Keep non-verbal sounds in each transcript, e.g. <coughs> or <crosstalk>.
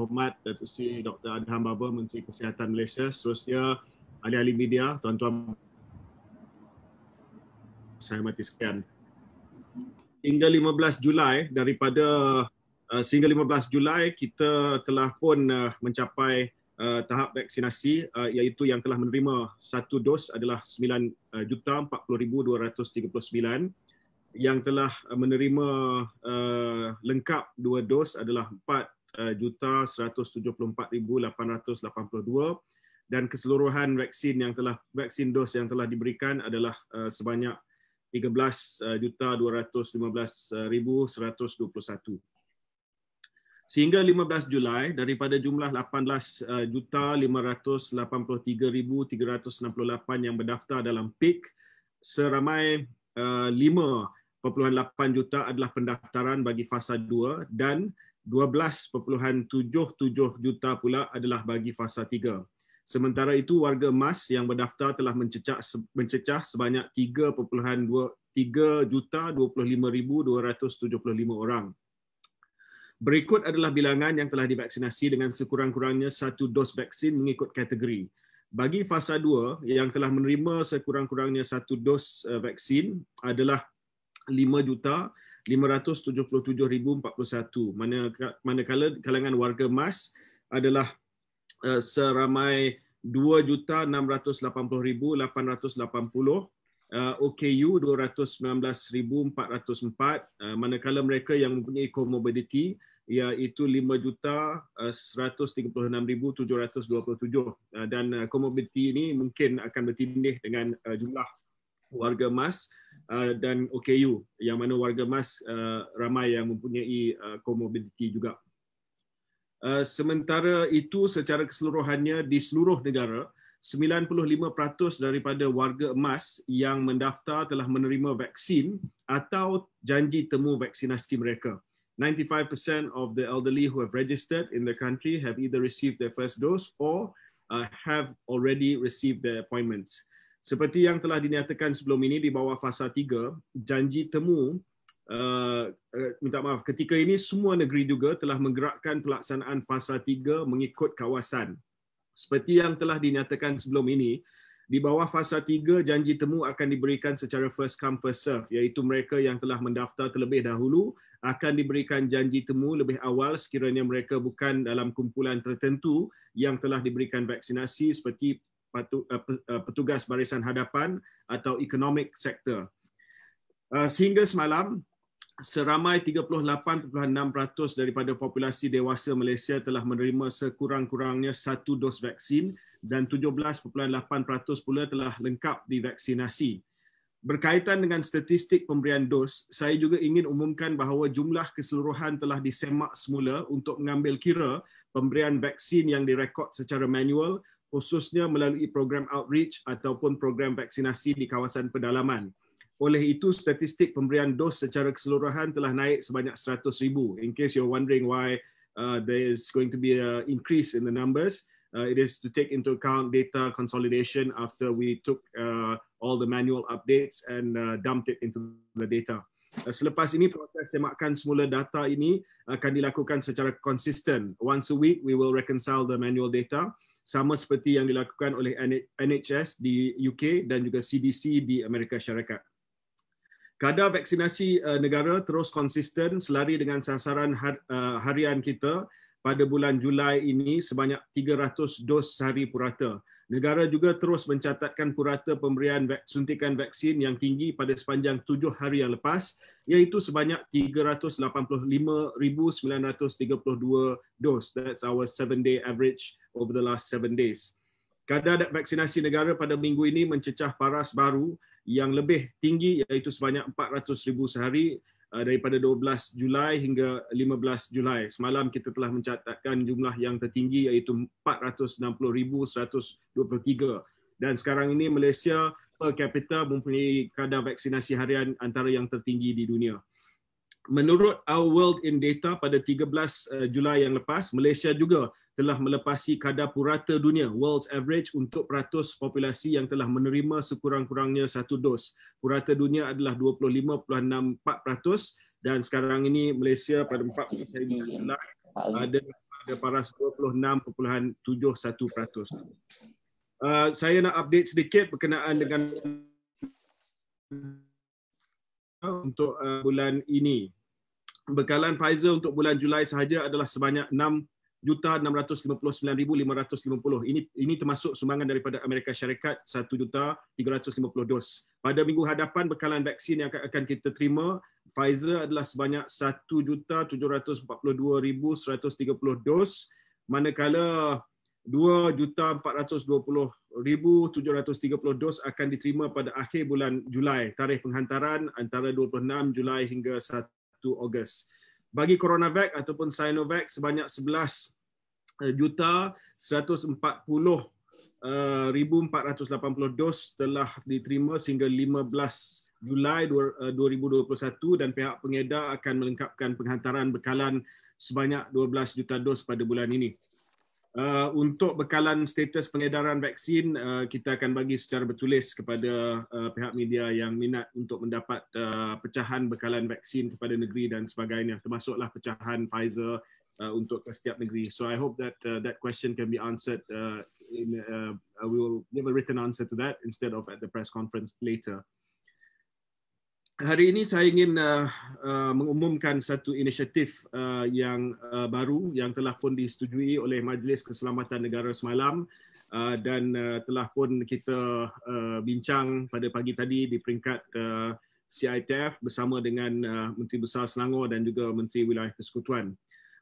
Berhormat Datuk Seri Dr. Adham Baba, Menteri Kesihatan Malaysia, seterusnya ahli-ahli media, tuan-tuan saya mati sekian. Hingga 15 Julai daripada uh, sehingga 15 Julai kita telah pun eh, mencapai eh, tahap vaksinasi uh, iaitu yang telah menerima satu dos adalah 9 juta uh, 40239 yang telah menerima uh, lengkap dua dos adalah 4 Eh, juta 174,882 dan keseluruhan vaksin yang telah vaksin dos yang telah diberikan adalah eh, sebanyak 13 juta 215,121. Sehingga 15 Julai daripada jumlah 18 eh, juta 583,368 yang berdaftar dalam PIK seramai 5 8 juta adalah pendaftaran bagi fasa 2 dan 12.77 juta pula adalah bagi fasa 3. Sementara itu warga emas yang berdaftar telah mencecah mencecah sebanyak 3.23 juta 25275 orang. Berikut adalah bilangan yang telah divaksinasi dengan sekurang-kurangnya satu dos vaksin mengikut kategori. Bagi fasa 2 yang telah menerima sekurang-kurangnya satu dos eh, vaksin adalah 5 juta 577,041 manakala kalangan warga emas adalah eh, seramai 2,680,880 OKU 219,404 manakala mereka yang mempunyai komorbiditi iaitu 5,136,727 eh, dan komorbiditi eh, ini mungkin akan bertindih dengan jumlah warga emas uh, dan OKU yang mana warga emas uh, ramai yang mempunyai uh, komorbiditi juga. sementara itu secara keseluruhannya di seluruh negara 95% daripada warga emas yang mendaftar telah menerima vaksin atau janji temu vaksinasi mereka. 95% of the elderly who have registered in the country have either received their first dose or have already received their appointments. Seperti yang telah dinyatakan sebelum ini di bawah fasa 3, janji temu uh, uh, minta maaf, ketika ini semua negeri juga telah menggerakkan pelaksanaan fasa 3 mengikut kawasan. Seperti yang telah dinyatakan sebelum ini, di bawah fasa 3 janji temu akan diberikan secara first come first serve, iaitu mereka yang telah mendaftar terlebih dahulu akan diberikan janji temu lebih awal sekiranya mereka bukan dalam kumpulan tertentu yang telah diberikan vaksinasi seperti Eh, eh, petugas barisan hadapan atau economic sector. Eh, sehingga semalam, seramai 38.6% daripada populasi dewasa Malaysia telah menerima sekurang-kurangnya satu dos vaksin dan 17.8% pula telah lengkap divaksinasi. Berkaitan dengan statistik pemberian dos, saya juga ingin umumkan bahawa jumlah keseluruhan telah disemak semula untuk mengambil kira pemberian vaksin yang direkod secara manual khususnya melalui program outreach ataupun program vaksinasi di kawasan pedalaman. Oleh itu, statistik pemberian dos secara keseluruhan telah naik sebanyak 100 ribu. In case you're wondering why uh, there is going to be an increase in the numbers, uh, it is to take into account data consolidation after we took uh, all the manual updates and uh, dumped it into the data. Uh, selepas ini proses semakan semula data ini uh, akan dilakukan secara konsisten. Once a week, we will reconcile the manual data sama seperti yang dilakukan oleh NHS di UK dan juga CDC di Amerika Syarikat. Kadar vaksinasi eh, negara terus konsisten selari dengan sasaran eh, harian kita pada bulan Julai ini sebanyak 300 dos sehari purata. Negara juga terus mencatatkan purata pemberian suntikan vaksin yang tinggi pada sepanjang tujuh hari yang lepas, iaitu sebanyak 385,932 dos. That's our seven-day average over the last seven days. Kadar vaksinasi negara pada minggu ini mencecah paras baru yang lebih tinggi iaitu sebanyak 400,000 sehari Uh, daripada 12 Julai hingga 15 Julai. Semalam kita telah mencatatkan jumlah yang tertinggi iaitu 460,123 dan sekarang ini Malaysia per capita mempunyai kadar vaksinasi harian antara yang tertinggi di dunia menurut Our World in Data pada 13 eh, Julai yang lepas, Malaysia juga telah melepasi kadar purata dunia, world's average untuk peratus populasi yang telah menerima sekurang-kurangnya satu dos. Purata dunia adalah 25.64% dan sekarang ini Malaysia pada 4 hari Julai ada pada paras 26.71%. Uh, eh, saya nak update sedikit berkenaan dengan untuk uh, bulan ini. Bekalan Pfizer untuk bulan Julai sahaja adalah sebanyak juta 6,659,550. Ini ini termasuk sumbangan daripada Amerika Syarikat juta 1,350 dos. Pada minggu hadapan bekalan vaksin yang akan kita terima Pfizer adalah sebanyak juta 1,742,130 dos manakala 2,420,730 dos akan diterima pada akhir bulan Julai, tarikh penghantaran antara 26 Julai hingga 1 Ogos. Bagi CoronaVac ataupun Sinovac sebanyak 11 juta 140,480 eh, dos telah diterima sehingga 15 Julai 2021 eh, dan pihak pengedar akan melengkapkan penghantaran bekalan sebanyak 12 juta dos pada bulan ini. Uh, untuk bekalan status pengedaran vaksin, uh, kita akan bagi secara bertulis kepada uh, pihak media yang minat untuk mendapat pecahan bekalan vaksin kepada negeri dan sebagainya, termasuklah pecahan Pfizer uh, untuk setiap negeri. So I hope that uh, that question can be answered. Uh, in, uh, we will give a written answer to that instead of at the press conference later hari ini saya ingin uh, uh, mengumumkan satu inisiatif uh, yang uh, baru yang telah pun disetujui oleh Majlis Keselamatan Negara semalam uh, dan uh, telah pun kita uh, bincang pada pagi tadi di peringkat uh, CITF bersama dengan uh, Menteri Besar Selangor dan juga Menteri Wilayah Persekutuan.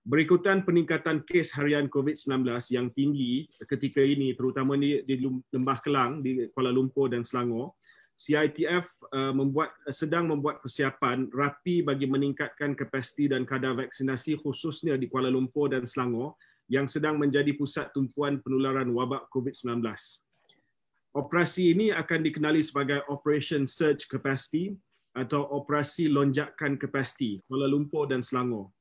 Berikutan peningkatan kes harian COVID-19 yang tinggi ketika ini terutama di, Lembah Kelang, di Kuala Lumpur dan Selangor, uh, CITF uh, membuat uh, sedang membuat persiapan rapi bagi meningkatkan kapasiti dan kadar vaksinasi khususnya di Kuala Lumpur dan Selangor yang sedang menjadi pusat tumpuan penularan wabak COVID-19. Operasi ini akan dikenali sebagai Operation Surge Capacity atau operasi lonjakan kapasiti Kuala Lumpur dan Selangor.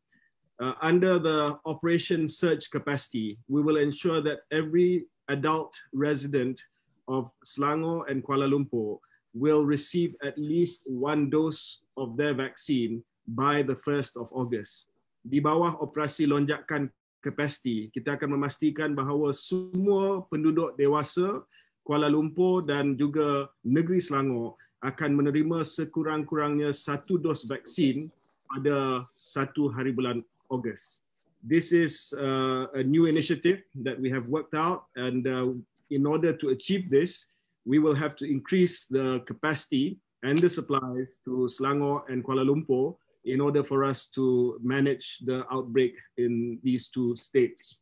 Uh, under the Operation Surge Capacity, we will ensure that every adult resident of Selangor and Kuala Lumpur will receive at least one dose of their vaccine by the 1st of August. Di bawah operasi lonjakan kapasiti, kita akan memastikan bahawa semua penduduk dewasa Kuala Lumpur dan juga negeri Selangor akan menerima sekurang-kurangnya satu dos vaksin pada satu hari bulan Ogos. This is uh, a new initiative that we have worked out and uh, in order to achieve this, we will have to increase the capacity and the supplies to Selangor and Kuala Lumpur in order for us to manage the outbreak in these two states.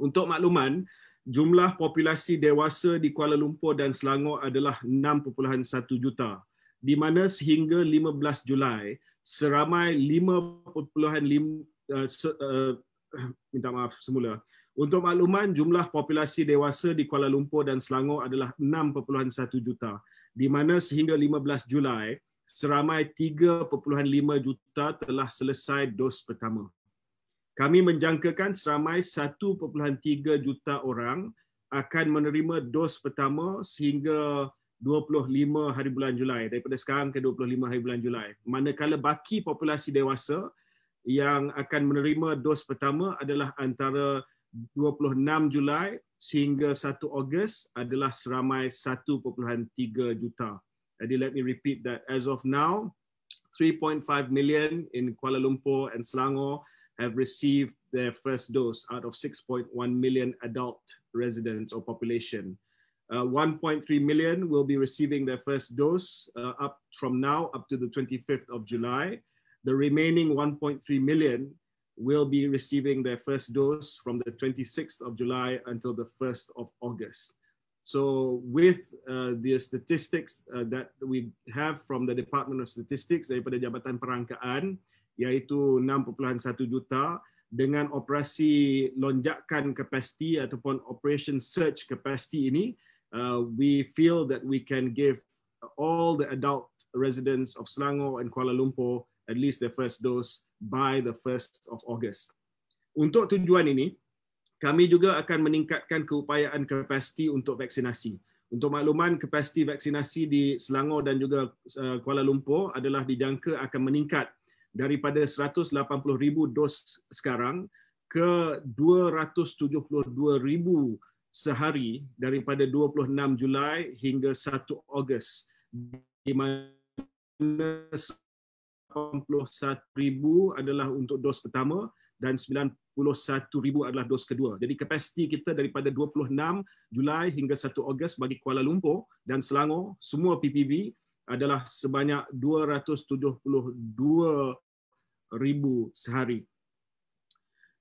Untuk makluman, jumlah populasi dewasa di Kuala Lumpur dan Selangor adalah 6.1 juta di mana sehingga 15 Julai seramai 5.5 uh, uh, minta maaf semula untuk makluman, jumlah populasi dewasa di Kuala Lumpur dan Selangor adalah 6.1 juta di mana sehingga 15 Julai seramai 3.5 juta telah selesai dos pertama. Kami menjangkakan seramai 1.3 juta orang akan menerima dos pertama sehingga 25 hari bulan Julai daripada sekarang ke 25 hari bulan Julai. Manakala baki populasi dewasa yang akan menerima dos pertama adalah antara 26 Julai sehingga 1 Ogos adalah seramai 1.3 juta. Jadi let me repeat that as of now 3.5 million in Kuala Lumpur and Selangor have received their first dose out of 6.1 million adult residents or population. Uh, 1.3 million will be receiving their first dose uh, up from now up to the 25th of July. The remaining 1.3 million will be receiving their first dose from the 26th of July until the 1st of August. So with uh, the statistics uh, that we have from the Department of Statistics daripada Jabatan Perangkaan iaitu 6.1 juta dengan operasi lonjakan kapasiti ataupun operation surge capacity ini uh, we feel that we can give all the adult residents of Selangor and Kuala Lumpur at least their first dose by the 1st of August. Untuk tujuan ini, kami juga akan meningkatkan keupayaan kapasiti untuk vaksinasi. Untuk makluman, kapasiti vaksinasi di Selangor dan juga eh, Kuala Lumpur adalah dijangka akan meningkat daripada 180,000 dos sekarang ke 272,000 sehari daripada 26 Julai hingga 1 Ogos di mana 81,000 adalah untuk dos pertama dan 91,000 adalah dos kedua. Jadi kapasiti kita daripada 26 Julai hingga 1 Ogos bagi Kuala Lumpur dan Selangor, semua PPV adalah sebanyak 272,000 sehari.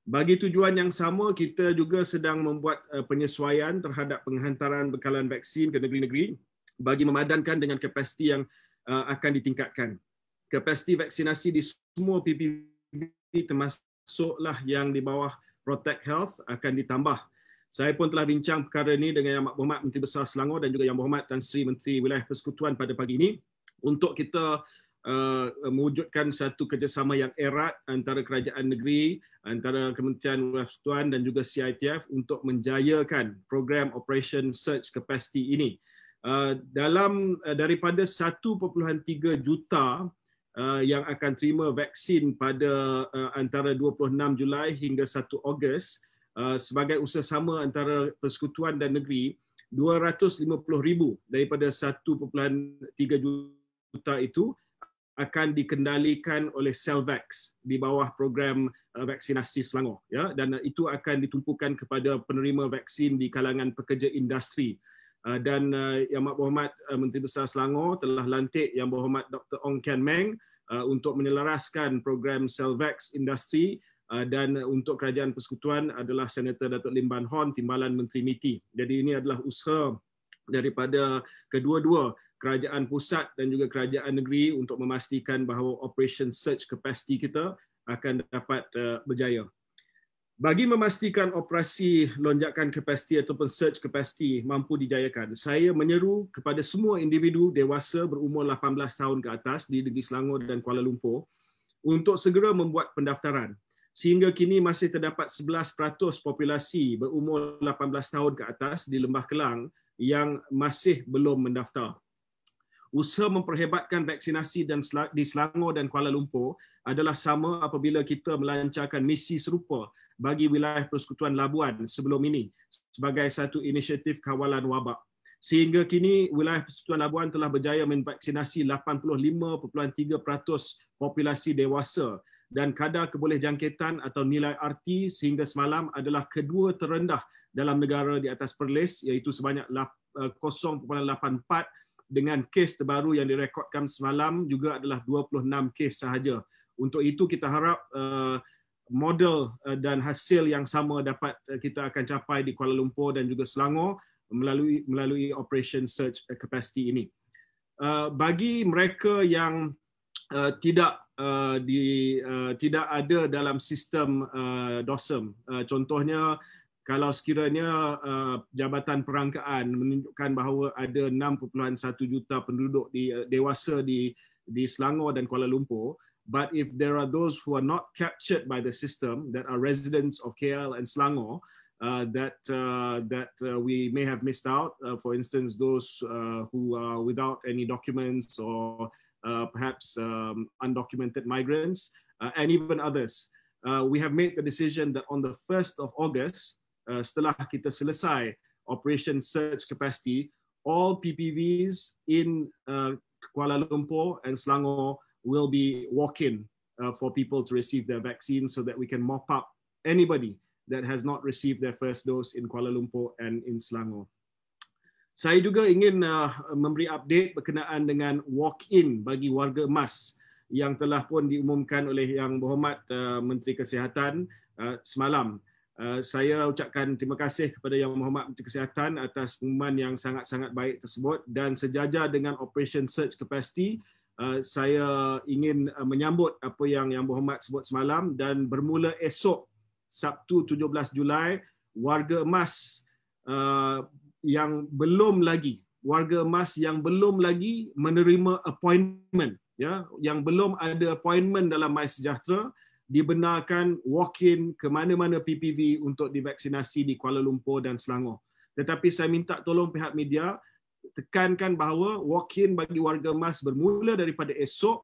Bagi tujuan yang sama, kita juga sedang membuat eh, penyesuaian terhadap penghantaran bekalan vaksin ke negeri-negeri bagi memadankan dengan kapasiti yang eh, akan ditingkatkan kapasiti vaksinasi di semua PPB termasuklah yang di bawah Protect Health akan ditambah. Saya pun telah bincang perkara ini dengan Yang Berhormat Menteri Besar Selangor dan juga Yang Berhormat Tan Sri Menteri Wilayah Persekutuan pada pagi ini untuk kita uh, mewujudkan satu kerjasama yang erat antara kerajaan negeri, antara Kementerian Wilayah Persekutuan dan juga CITF untuk menjayakan program Operation Search Capacity ini. Uh, dalam uh, daripada 1.3 juta Uh, yang akan terima vaksin pada uh, antara 26 Julai hingga 1 Ogos uh, sebagai usaha sama antara persekutuan dan negeri 250,000 daripada 1.3 juta itu akan dikendalikan oleh Selvax di bawah program uh, vaksinasi Selangor ya dan itu akan ditumpukan kepada penerima vaksin di kalangan pekerja industri uh, dan Yang Berhormat Menteri Besar Selangor telah lantik Yang Berhormat Dr Ong Kian Meng Uh, untuk menyelaraskan program Selvex industri uh, dan untuk kerajaan persekutuan adalah Senator Datuk Lim Ban Hon timbalan Menteri MITI. Jadi ini adalah usaha daripada kedua-dua kerajaan pusat dan juga kerajaan negeri untuk memastikan bahawa operation search capacity kita akan dapat uh, berjaya. Bagi memastikan operasi lonjakan kapasiti ataupun surge kapasiti mampu dijayakan, saya menyeru kepada semua individu dewasa berumur 18 tahun ke atas di negeri Selangor dan Kuala Lumpur untuk segera membuat pendaftaran. Sehingga kini masih terdapat 11% populasi berumur 18 tahun ke atas di Lembah Kelang yang masih belum mendaftar. Usaha memperhebatkan vaksinasi dan di Selangor dan Kuala Lumpur adalah sama apabila kita melancarkan misi serupa bagi wilayah persekutuan Labuan sebelum ini sebagai satu inisiatif kawalan wabak. Sehingga kini wilayah Persekutuan Labuan telah berjaya memvaksinasi 85.3% populasi dewasa dan kadar kebolehjangkitan atau nilai RT sehingga semalam adalah kedua terendah dalam negara di atas Perlis iaitu sebanyak 0.84 eh, dengan kes terbaru yang direkodkan semalam juga adalah 26 kes sahaja. Untuk itu kita harap uh, model eh, dan hasil yang sama dapat eh, kita akan capai di Kuala Lumpur dan juga Selangor melalui melalui operation search eh, capacity ini. Bagi mereka yang tidak di tidak ada dalam sistem DOSM, contohnya kalau sekiranya jabatan perangkaan menunjukkan bahawa ada 6.1 juta penduduk di dewasa di di Selangor dan Kuala Lumpur, uh, But if there are those who are not captured by the system that are residents of KL and Selangor, uh, that uh, that uh, we may have missed out. Uh, for instance, those uh, who are without any documents or uh, perhaps um, undocumented migrants, and even others. we have made the decision that on the 1st of August, setelah kita selesai operation search capacity, all PPVs in Kuala Lumpur and Selangor will be walk-in uh, for people to receive their vaccine so that we can mop up anybody that has not received their first dose in Kuala Lumpur and in Selangor. Saya juga ingin uh, memberi update berkenaan dengan walk-in bagi warga emas yang telah pun diumumkan oleh Yang Berhormat uh, Menteri Kesihatan uh, semalam. Uh, saya ucapkan terima kasih kepada Yang Berhormat Menteri Kesihatan atas pengumuman yang sangat-sangat baik tersebut dan sejajar dengan operation Search capacity Uh, saya ingin uh, menyambut apa yang Yang Berhormat sebut semalam dan bermula esok Sabtu 17 Julai warga emas uh, yang belum lagi warga emas yang belum lagi menerima appointment ya yang belum ada appointment dalam My Sejahtera dibenarkan walk in ke mana-mana PPV untuk divaksinasi di Kuala Lumpur dan Selangor tetapi saya minta tolong pihak media tekankan bahawa walk-in bagi warga emas bermula daripada esok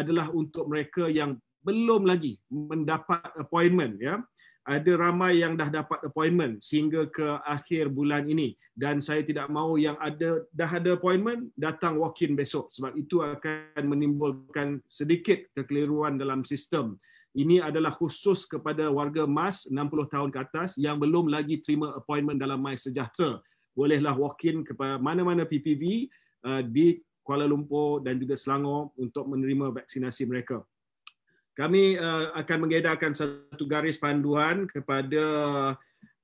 adalah untuk mereka yang belum lagi mendapat appointment ya ada ramai yang dah dapat appointment sehingga ke akhir bulan ini dan saya tidak mahu yang ada dah ada appointment datang walk-in besok sebab itu akan menimbulkan sedikit kekeliruan dalam sistem ini adalah khusus kepada warga emas 60 tahun ke atas yang belum lagi terima appointment dalam MySejahtera bolehlah walk in kepada mana-mana PPV uh, di Kuala Lumpur dan juga Selangor untuk menerima vaksinasi mereka. Kami uh, akan mengedarkan satu garis panduan kepada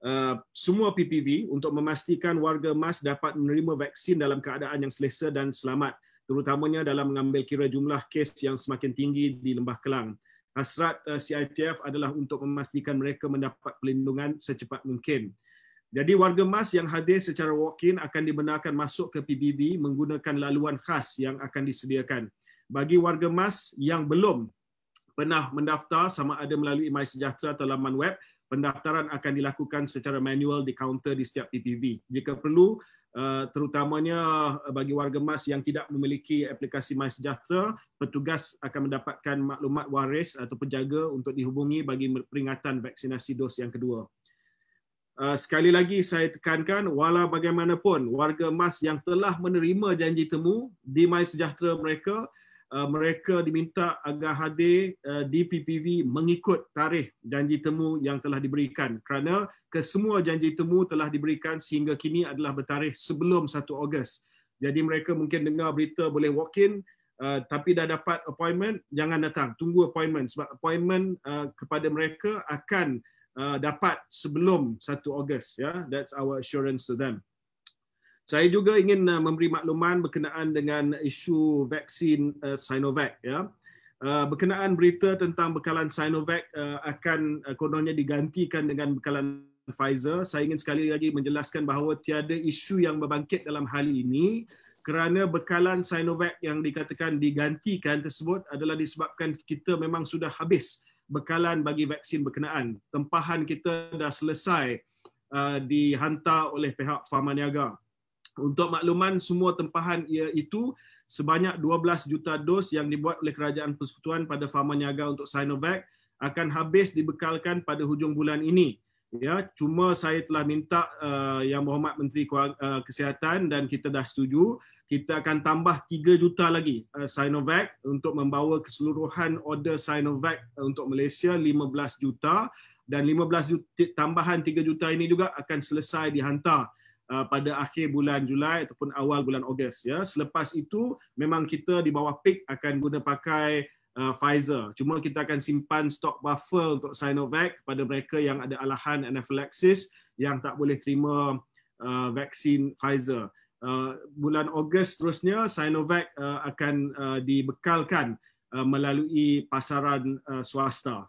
uh, semua PPV untuk memastikan warga emas dapat menerima vaksin dalam keadaan yang selesa dan selamat, terutamanya dalam mengambil kira jumlah kes yang semakin tinggi di Lembah Kelang. Hasrat uh, CITF adalah untuk memastikan mereka mendapat perlindungan secepat mungkin. Jadi warga emas yang hadir secara walk-in akan dibenarkan masuk ke PBB menggunakan laluan khas yang akan disediakan. Bagi warga emas yang belum pernah mendaftar sama ada melalui MySejahtera atau laman web, pendaftaran akan dilakukan secara manual di kaunter di setiap PBB. Jika perlu, eh, terutamanya eh, bagi warga emas yang tidak memiliki aplikasi MySejahtera, petugas akan mendapatkan maklumat waris atau penjaga untuk dihubungi bagi peringatan vaksinasi dos yang kedua. Eh, sekali lagi saya tekankan wala bagaimanapun warga emas yang telah menerima janji temu di Mai Sejahtera mereka eh, mereka diminta agar hadir eh, di PPV mengikut tarikh janji temu yang telah diberikan kerana kesemua janji temu telah diberikan sehingga kini adalah bertarikh sebelum 1 Ogos. Jadi mereka mungkin dengar berita boleh walk in tapi dah dapat appointment jangan datang tunggu appointment sebab appointment kepada mereka akan uh, dapat sebelum 1 Ogos ya yeah? that's our assurance to them saya juga ingin uh, memberi makluman berkenaan dengan isu vaksin uh, Sinovac ya yeah? uh, berkenaan berita tentang bekalan Sinovac uh, akan uh, kononnya digantikan dengan bekalan Pfizer saya ingin sekali lagi menjelaskan bahawa tiada isu yang berbangkit dalam hal ini kerana bekalan Sinovac yang dikatakan digantikan tersebut adalah disebabkan kita memang sudah habis bekalan bagi vaksin berkenaan. Tempahan kita dah selesai uh, dihantar oleh pihak Farmaniaga. Untuk makluman semua tempahan ia itu sebanyak 12 juta dos yang dibuat oleh kerajaan persekutuan pada Farmaniaga untuk Sinovac akan habis dibekalkan pada hujung bulan ini ya cuma saya telah minta uh, yang berhormat menteri uh, kesihatan dan kita dah setuju kita akan tambah 3 juta lagi uh, Sinovac untuk membawa keseluruhan order Sinovac uh, untuk Malaysia 15 juta dan 15 juta tambahan 3 juta ini juga akan selesai dihantar uh, pada akhir bulan Julai ataupun awal bulan Ogos ya selepas itu memang kita di bawah peak akan guna pakai uh, Pfizer. Cuma kita akan simpan stok buffer untuk Sinovac pada mereka yang ada alahan anaphylaxis yang tak boleh terima uh, vaksin Pfizer. Uh, bulan Ogos seterusnya Sinovac uh, akan uh, dibekalkan uh, melalui pasaran uh, swasta.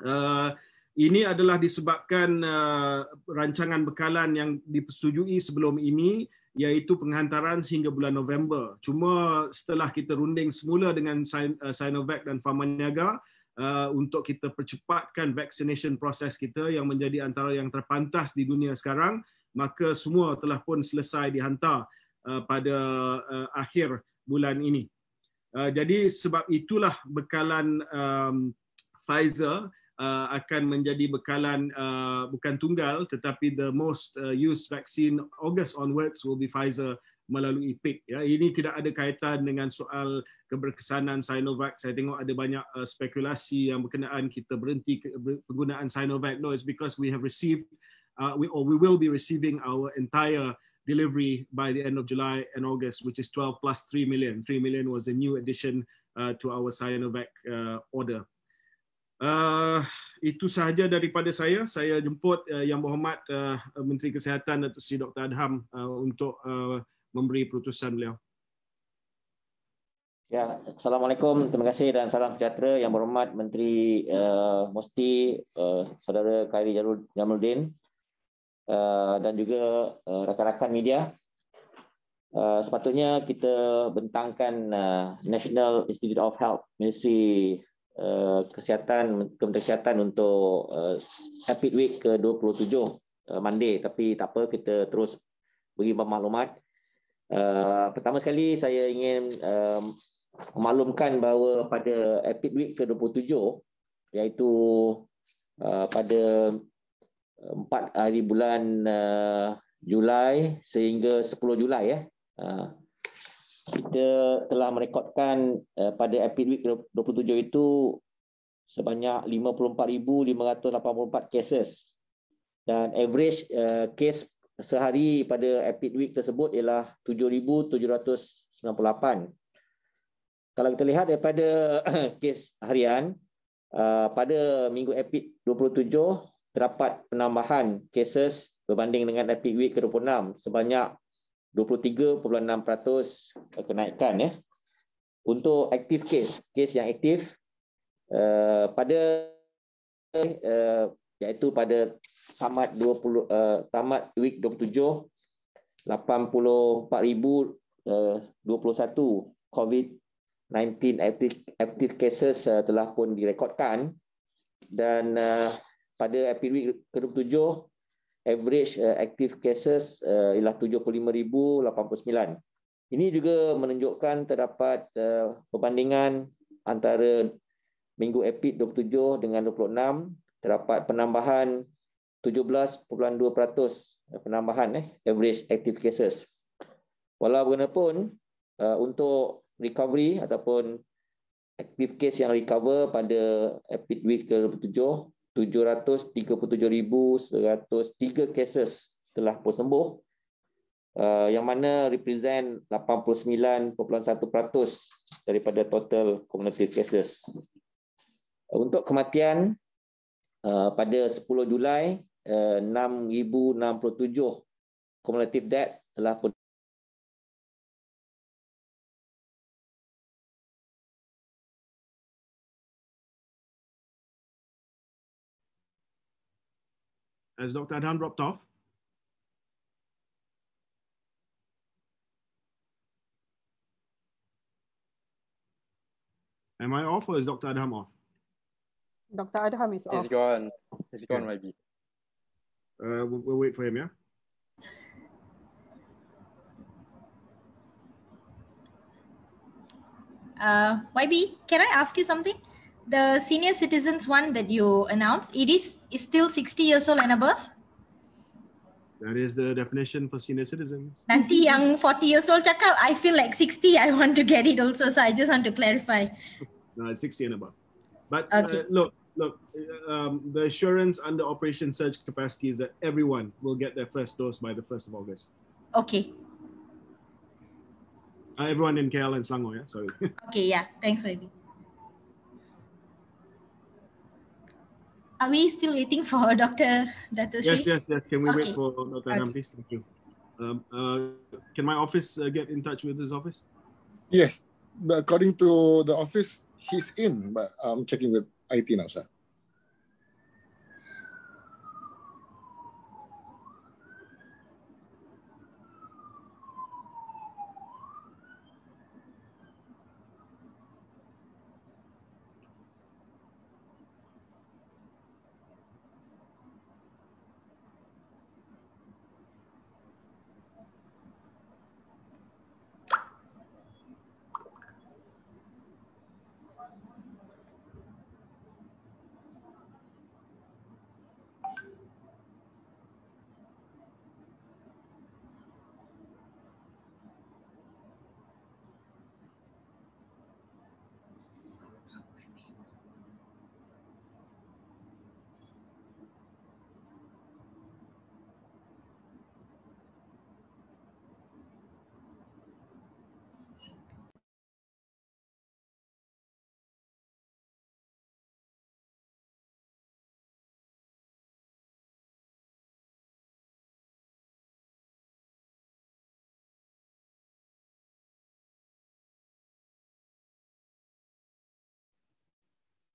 Uh, ini adalah disebabkan uh, rancangan bekalan yang dipersetujui sebelum ini iaitu penghantaran sehingga bulan November. Cuma setelah kita runding semula dengan eh, Sinovac dan Farmaniaga uh, eh, untuk kita percepatkan vaccination proses kita yang menjadi antara yang terpantas di dunia sekarang, maka semua telah pun selesai dihantar uh, pada uh, akhir bulan ini. Uh, jadi sebab itulah bekalan um, Pfizer Uh, akan menjadi bekalan uh, bukan tunggal tetapi the most uh, used vaccine August onwards will be Pfizer melalui PIC. Ya, ini tidak ada kaitan dengan soal keberkesanan Sinovac. Saya tengok ada banyak uh, spekulasi yang berkenaan kita berhenti penggunaan Sinovac. No, it's because we have received uh, we, or we will be receiving our entire delivery by the end of July and August, which is 12 plus 3 million. 3 million was a new addition uh, to our Sinovac uh, order. Uh, itu sahaja daripada saya. Saya jemput uh, Yang Berhormat uh, Menteri Kesihatan Datuk Seri Dr. Adham uh, untuk uh, memberi perutusan beliau. Ya, Assalamualaikum. Terima kasih dan salam sejahtera Yang Berhormat Menteri uh, Mosti uh, Saudara Khairi Jamaluddin uh, dan juga uh, rakan-rakan media. Uh, sepatutnya kita bentangkan uh, National Institute of Health Ministry Eh, kesihatan Kementerian Kesihatan untuk uh, Rapid Week ke-27 uh, mandi tapi tak apa kita terus bagi maklumat. Uh, pertama sekali saya ingin uh, memaklumkan bahawa pada Rapid Week ke-27 iaitu uh, pada 4 hari bulan uh, Julai sehingga 10 Julai ya. Uh, kita telah merekodkan uh, pada epid week 27 itu sebanyak 54,584 cases dan average uh, case sehari pada epid week tersebut ialah 7,798. Kalau kita lihat daripada kes <coughs> harian, eh, pada minggu epid 27 terdapat penambahan cases berbanding dengan epid week ke-26 sebanyak 23.6% kenaikan ya. Untuk aktif case, case yang aktif uh, eh, pada uh, iaitu pada tamat 20 uh, tamat eh, week 27 84,021 COVID-19 active active cases uh, telah pun direkodkan dan uh, pada April week ke-27 average uh, active cases uh, ialah 75,089. Ini juga menunjukkan terdapat uh, perbandingan antara minggu epid 27 dengan 26 terdapat penambahan 17.2% penambahan eh average active cases. Walau bagaimanapun uh, untuk recovery ataupun active case yang recover pada epid week ke-27 737,103 cases telah pun sembuh uh, yang mana represent 89.1% daripada total community cases. untuk kematian uh, pada 10 Julai uh, 6067 cumulative death telah pun Has Dr. Adam dropped off? Am I off or is Dr. Adham off? Dr. Adham is off. He's gone. He's gone, maybe. Uh, we'll, we'll wait for him, yeah? Uh, YB, can I ask you something? the senior citizens one that you announced, it is, is still 60 years old and above? That is the definition for senior citizens. Nanti yang 40 years old cakap, I feel like 60, I want to get it also. So I just want to clarify. No, it's 60 and above. But uh, okay. uh, look, look, uh, um, the assurance under Operation Surge Capacity is that everyone will get their first dose by the 1st of August. Okay. Uh, everyone in KL and Selangor, yeah? Sorry. <laughs> Okay, yeah. Thanks, Webby. Are we still waiting for <laughs> Dr. Sri? Yes, yes, yes. Can we okay. wait for Dr. Adam, okay. please? Thank you. Um, uh, can my office uh, get in touch with his office? Yes, but according to the office, he's in, but I'm checking with IT now, sir.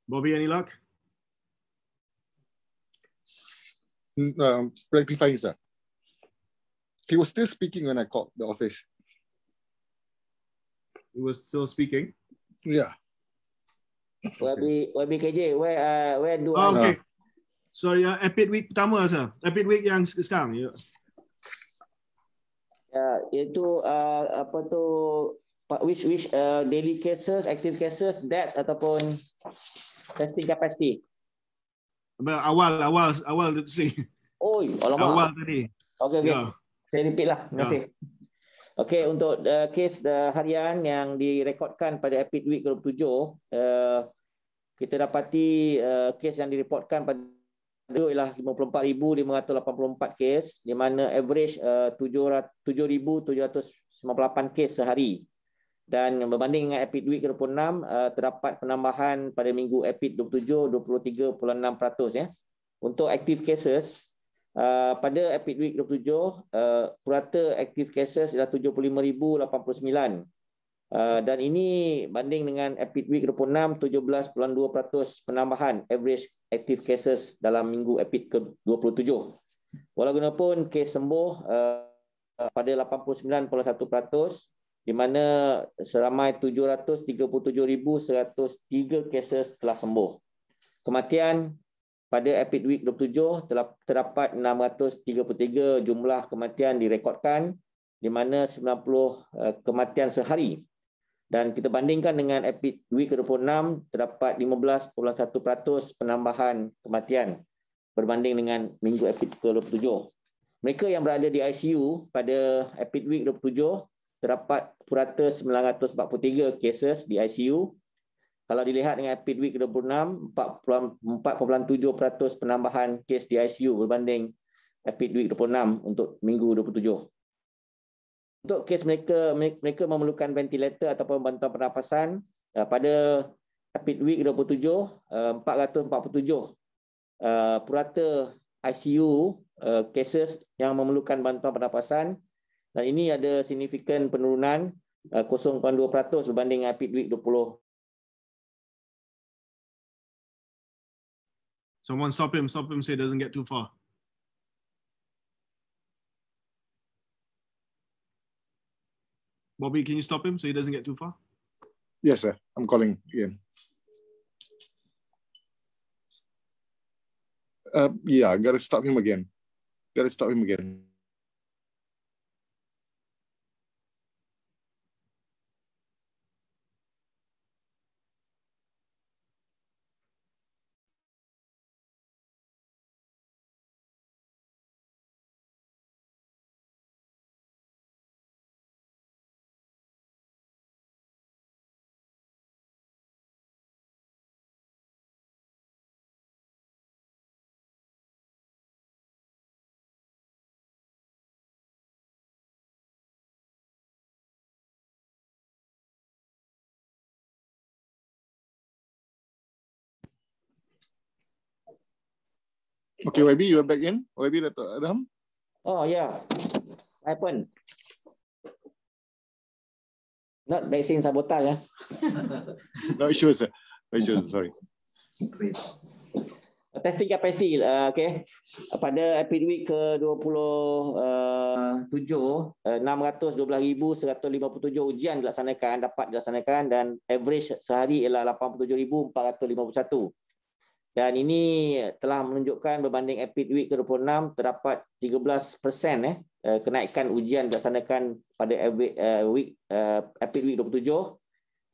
Bobby, any luck? Um, rectifying, sir. He was still speaking when I called the office. He was still speaking? Yeah. Wabi, Wabi KJ, where, uh, where do oh, I... Okay. Sorry, uh, Epic Week pertama, sir. Epic Week yang sekarang, Yeah. Uh, itu uh, apa tu which which uh, daily cases, active cases, deaths ataupun Testing capacity. Well, awal, awal, awal to sih. Oi, Awal tadi. Okay, okay. Yeah. Saya repeat lah. Terima ya. kasih. Yeah. Okay, untuk uh, kes uh, harian yang direkodkan pada Epic Week 27, uh, kita dapati uh, kes yang direkodkan pada itu ialah 54,584 kes, di mana average uh, 7,798 kes sehari dan berbanding dengan Epid Week ke-26 uh, eh, terdapat penambahan pada minggu Epid 27 23.6% ya. Untuk active cases Uh, pada Epid Week 27, uh, purata active cases ialah 75,089. Uh, eh, dan ini banding dengan Epid Week 26, 17.2% penambahan average active cases dalam minggu Epid ke-27. Walaupun kes sembuh uh, pada 89.1%, di mana seramai 737,103 kes telah sembuh. Kematian pada Epid Week 27 terdapat 633 jumlah kematian direkodkan di mana 90 eh, kematian sehari. Dan kita bandingkan dengan Epid Week 26 terdapat 15.1% penambahan kematian berbanding dengan minggu Epid Week 27 Mereka yang berada di ICU pada Epid Week terdapat purata 943 cases di ICU. Kalau dilihat dengan epid week 26, 4.7% penambahan kes di ICU berbanding epid week 26 untuk minggu 27. Untuk kes mereka, mereka memerlukan ventilator ataupun bantuan pernafasan eh, pada epid week 27, 447 eh, eh, purata ICU cases yang memerlukan bantuan pernafasan dan ini ada signifikan penurunan 0.2% uh, berbanding IPID week 20. Someone stop him, stop him so he doesn't get too far. Bobby, can you stop him so he doesn't get too far? Yes, sir. I'm calling again. Uh, yeah, I gotta stop him again. Gotta stop him again. Okay, YB, you are back in. YB, Dato' Adam. Oh, yeah. What happened? Not vaccine sabotage, eh? <laughs> Not sure, no Not sure, sorry. <laughs> Testing capacity, uh, okay. Pada epid week ke-27, uh, 612,157 uh, ujian dilaksanakan, dapat dilaksanakan dan average sehari ialah 87,451. Dan ini telah menunjukkan berbanding Epid Week ke-26 terdapat 13% eh, eh kenaikan ujian dilaksanakan pada eh, Week eh, Epid Week 27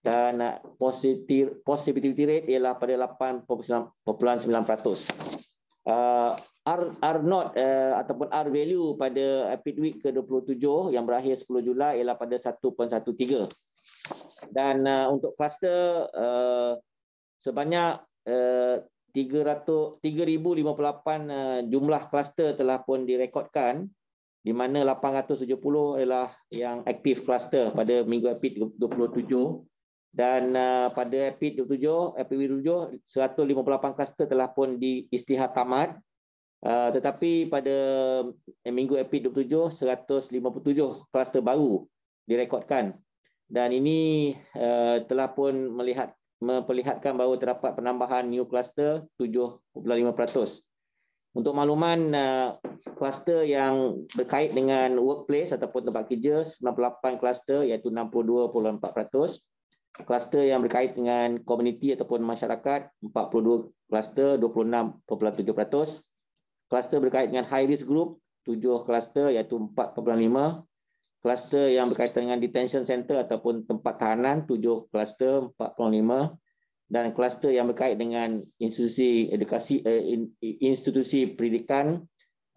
dan positivity rate ialah pada 8.9%. Uh, R R not uh, ataupun R value pada Epid Week ke-27 yang berakhir 10 Julai ialah pada 1.13. Dan uh, untuk kluster uh, sebanyak 3,058 eh, jumlah kluster telah pun direkodkan di mana 870 adalah yang aktif kluster pada minggu EPID 27 dan eh, pada EPID 27, EPID 27 158 kluster telah pun diistihar tamat eh, tetapi pada minggu EPID 27, 157 kluster baru direkodkan dan ini telah pun melihat memperlihatkan bahawa terdapat penambahan new cluster 7.5%. Untuk makluman kluster uh, yang berkait dengan workplace ataupun tempat kerja 98 kluster iaitu 62.4%. Kluster yang berkait dengan komuniti ataupun masyarakat 42 kluster 26.7%. Kluster berkait dengan high risk group 7 kluster iaitu 4.5% kluster yang berkaitan dengan detention center ataupun tempat tahanan 7 kluster 45 dan kluster yang berkait dengan institusi edukasi eh, institusi pendidikan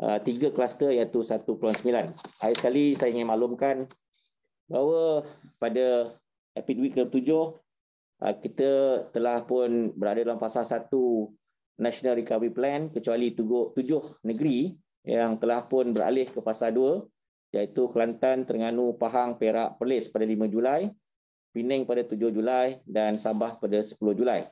eh, tiga kluster iaitu 1.9. Akhir sekali saya ingin maklumkan bahawa pada epid week ke-7 eh, kita telah pun berada dalam fasa 1 National Recovery Plan kecuali tujuh, negeri yang telah pun beralih ke fasa 2 iaitu Kelantan, Terengganu, Pahang, Perak, Perlis pada 5 Julai, Pinang pada 7 Julai dan Sabah pada 10 Julai.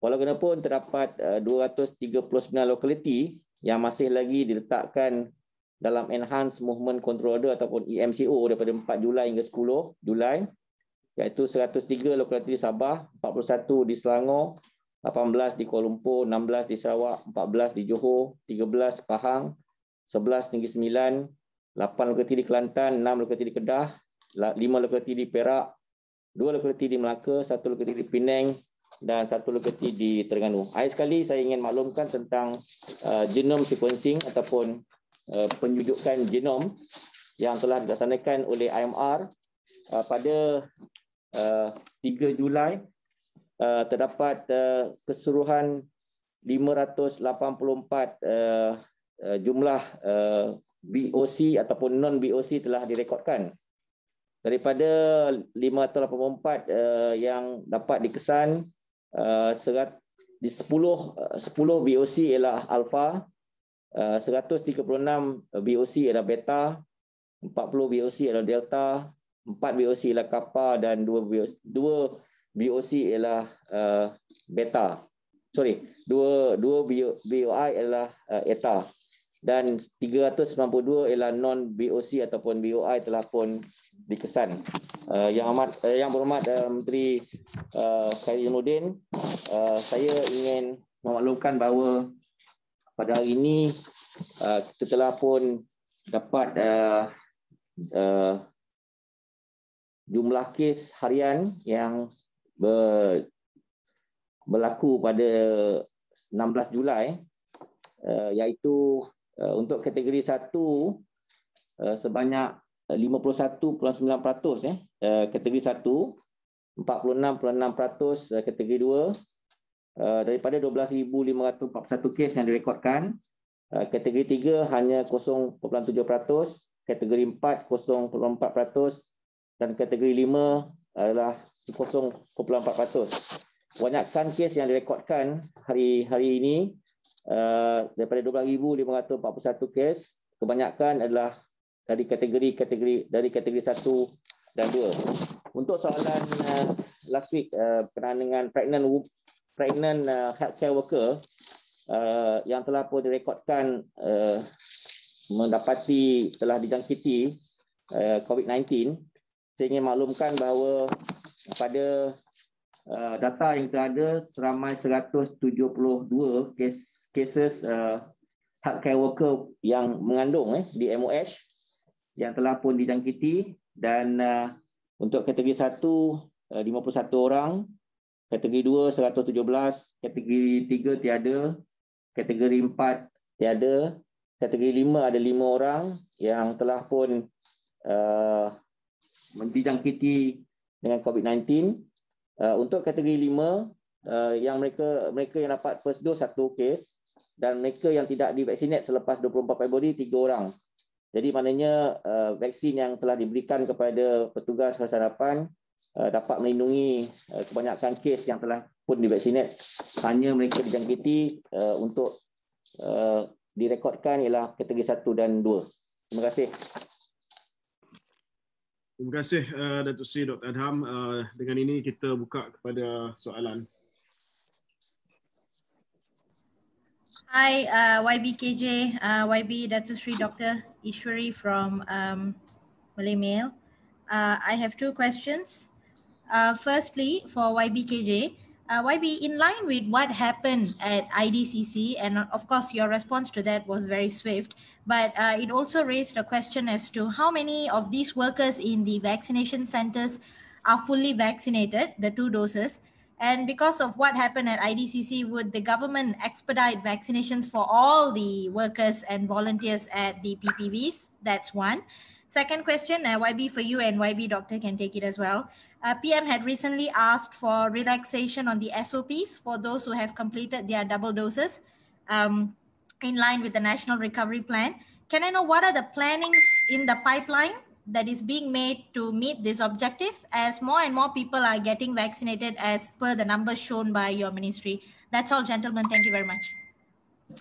Walaupun terdapat 239 eh, lokaliti yang masih lagi diletakkan dalam Enhanced Movement Control Order ataupun EMCO daripada 4 Julai hingga 10 Julai iaitu 103 lokaliti di Sabah, 41 di Selangor, 18 di Kuala Lumpur, 16 di Sarawak, 14 di Johor, 13 Pahang, 11 Negeri Sembilan, 8 lokasi di Kelantan, 6 lokasi di Kedah, 5 lokasi di Perak, 2 lokasi di Melaka, 1 lokasi di Penang dan satu lokasi di Terengganu. Akhir sekali saya ingin maklumkan tentang uh, genome sequencing ataupun uh, penyujukan genom yang telah dilaksanakan oleh IMR uh, pada uh, 3 Julai uh, terdapat uh, keseluruhan 584 uh, uh, jumlah uh, BOC ataupun non BOC telah direkodkan daripada 584 uh, eh, yang dapat dikesan uh, serat, di 10 10 BOC ialah alfa 136 BOC ialah beta 40 BOC ialah delta 4 BOC ialah kappa dan 2 BOC, 2 ialah eh, beta sorry 2 2 BOI ialah eta dan 392 ialah non BOC ataupun BOI telah pun dikesan. Uh, eh, yang amat uh, yang berhormat uh, Menteri uh, Khairuddin, uh, saya ingin memaklumkan bahawa pada hari ini uh, kita telah pun dapat uh, uh, jumlah kes harian yang ber, berlaku pada 16 Julai uh, iaitu Eh, untuk kategori 1 eh, sebanyak 51.9% eh, eh kategori 1 46.6% kategori 2 daripada 12541 kes yang direkodkan kategori 3 hanya 0.7% kategori 4 0.4% dan kategori 5 adalah 0.4%. Banyak kes yang direkodkan hari-hari ini Eh, daripada 12,541 kes, kebanyakan adalah dari kategori-kategori dari kategori 1 dan 2. Untuk soalan uh, last week uh, berkenaan dengan pregnant pregnant uh, healthcare worker uh, yang telah pun direkodkan uh, mendapati telah dijangkiti uh, COVID-19, saya ingin maklumkan bahawa pada Uh, data yang kita ada seramai 172 kes cases uh, healthcare worker yang mengandung eh di MOH yang telah pun dijangkiti dan uh, untuk kategori 1 uh, 51 orang kategori 2 117 kategori 3 tiada kategori 4 tiada kategori 5 ada 5 orang yang telah pun uh, dijangkiti dengan COVID-19 Uh, untuk kategori 5 uh, yang mereka mereka yang dapat first dose satu kes dan mereka yang tidak divaksinate selepas 24 Februari tiga orang. Jadi maknanya uh, vaksin yang telah diberikan kepada petugas kesihatan uh, dapat melindungi uh, kebanyakan kes yang telah pun divaksinate. Hanya mereka dijangkiti uh, untuk uh, direkodkan ialah kategori 1 dan 2. Terima kasih. Terima kasih uh, Datuk Sri Dr. Adham. Uh, dengan ini kita buka kepada soalan. Hi uh, YBKJ, uh, YB Datuk Sri Dr. Ishwari from um, Malay Mail. Uh, I have two questions. Uh, firstly, for YBKJ, uh, YB, in line with what happened at IDCC, and uh, of course, your response to that was very swift, but uh, it also raised a question as to how many of these workers in the vaccination centers are fully vaccinated, the two doses. And because of what happened at IDCC, would the government expedite vaccinations for all the workers and volunteers at the PPVs? That's one. Second question, uh, YB for you and YB doctor can take it as well. Uh, PM had recently asked for relaxation on the SOPs for those who have completed their double doses um, in line with the National Recovery Plan. Can I know what are the plannings in the pipeline that is being made to meet this objective as more and more people are getting vaccinated as per the numbers shown by your ministry? That's all, gentlemen. Thank you very much.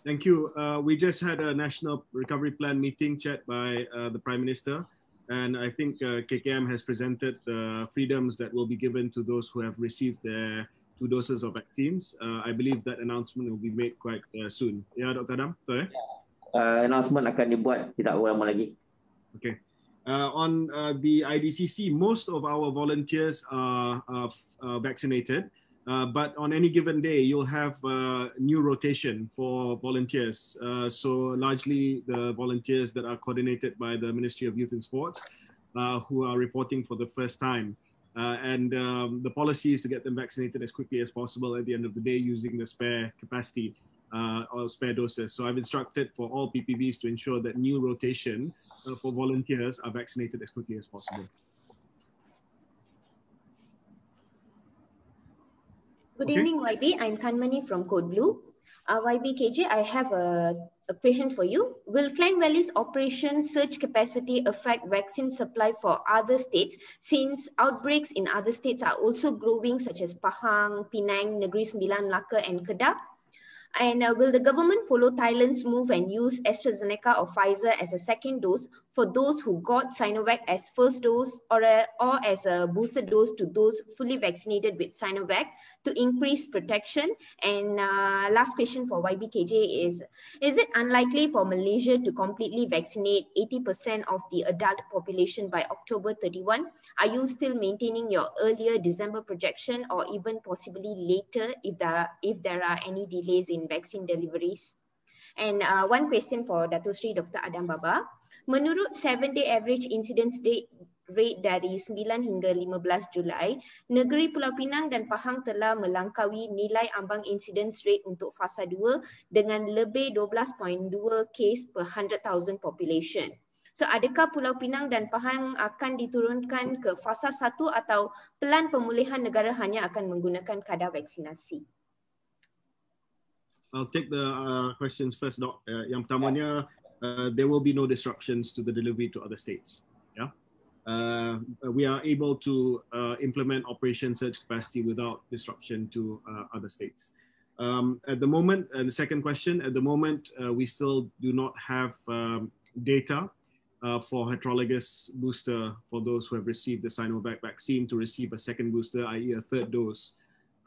Thank you. Uh, we just had a national recovery plan meeting chaired by uh, the Prime Minister. And I think uh, KKM has presented the freedoms that will be given to those who have received their two doses of vaccines. Uh, I believe that announcement will be made quite uh, soon. Yeah, Dr. Adam? Sorry? Uh, announcement akan dibuat tidak lama lagi. Okay. on the IDCC, most of our volunteers are, are vaccinated. Uh, but on any given day, you'll have a uh, new rotation for volunteers. Uh, so largely the volunteers that are coordinated by the Ministry of Youth and Sports uh, who are reporting for the first time. and um, the policy is to get them vaccinated as quickly as possible at the end of the day using the spare capacity or spare doses. So I've instructed for all PPVs to ensure that new rotation for volunteers are vaccinated as quickly as possible. Good okay. evening, YB. I'm Kanmani from Code Blue. Uh, YB KJ, I have a, a question for you. Will Klang Valley's operation surge capacity affect vaccine supply for other states since outbreaks in other states are also growing such as Pahang, Penang, Negeri Sembilan, Melaka and Kedah? And uh, will the government follow Thailand's move and use AstraZeneca or Pfizer as a second dose for those who got Sinovac as first dose or, a, or as a booster dose to those fully vaccinated with Sinovac to increase protection? And uh, last question for YBKJ is, is it unlikely for Malaysia to completely vaccinate 80% of the adult population by October 31? Are you still maintaining your earlier December projection or even possibly later if there are, if there are any delays in vaccine deliveries? And uh, one question for Datu Sri Dr. Adam Baba. Menurut 7 day average incidence day rate dari 9 hingga 15 Julai, negeri Pulau Pinang dan Pahang telah melangkaui nilai ambang incidence rate untuk fasa 2 dengan lebih 12.2 case per 100,000 population. So adakah Pulau Pinang dan Pahang akan diturunkan ke fasa 1 atau pelan pemulihan negara hanya akan menggunakan kadar vaksinasi? I'll take the uh, questions first, Dok. Uh, yang pertamanya, uh, there will be no disruptions to the delivery to other states. Yeah, uh, we are able to uh, implement operation surge capacity without disruption to uh, other states. Um, at the moment, uh, the second question, at the moment, uh, we still do not have um, data for heterologous booster for those who have received the Sinovac vaccine to receive a second booster, i.e. a third dose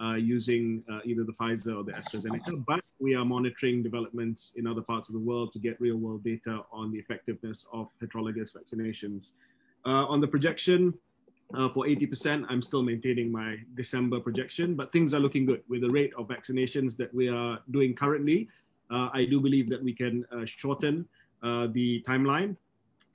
uh, using uh, either the Pfizer or the AstraZeneca. But we are monitoring developments in other parts of the world to get real world data on the effectiveness of heterologous vaccinations. Uh, on the projection, uh, for 80%. I'm still maintaining my December projection, but things are looking good with the rate of vaccinations that we are doing currently. Uh, I do believe that we can uh, shorten the timeline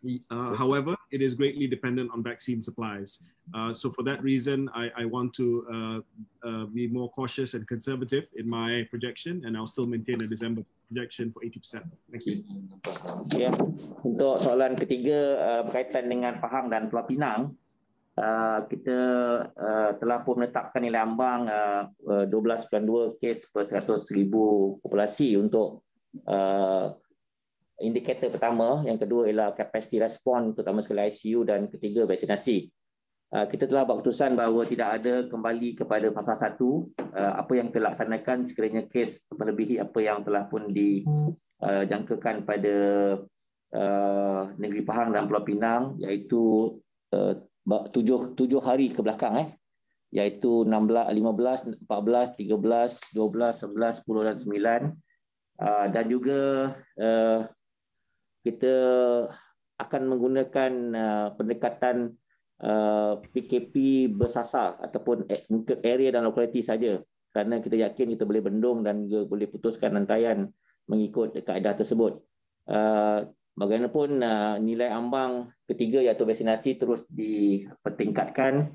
Uh, however, it is greatly dependent on vaccine supplies. Uh, so for that reason, I, I want to uh, uh, be more cautious and conservative in my projection, and I'll still maintain a December projection for 80%. Thank you. Yeah. Untuk soalan ketiga uh, berkaitan dengan Pahang dan Pulau Pinang, uh, kita uh, telah pun menetapkan nilai ambang uh, 12.2 uh, kes per 100,000 populasi untuk uh, indikator pertama, yang kedua ialah kapasiti respon terutama sekali ICU dan ketiga vaksinasi. Ah, kita telah buat keputusan bahawa tidak ada kembali kepada fasa satu ah, apa yang dilaksanakan sekiranya kes melebihi apa yang telah pun dijangkakan ah, pada negeri Pahang dan Pulau Pinang iaitu tujuh, tujuh hari ke belakang eh iaitu 16, 15, 14, 13, 12, 11, 10 dan 9 dan juga kita akan menggunakan uh, pendekatan uh, PKP bersasar ataupun untuk area dan lokaliti saja kerana kita yakin kita boleh bendung dan juga boleh putuskan rantaian mengikut kaedah tersebut. Uh, bagaimanapun uh, nilai ambang ketiga iaitu vaksinasi terus dipertingkatkan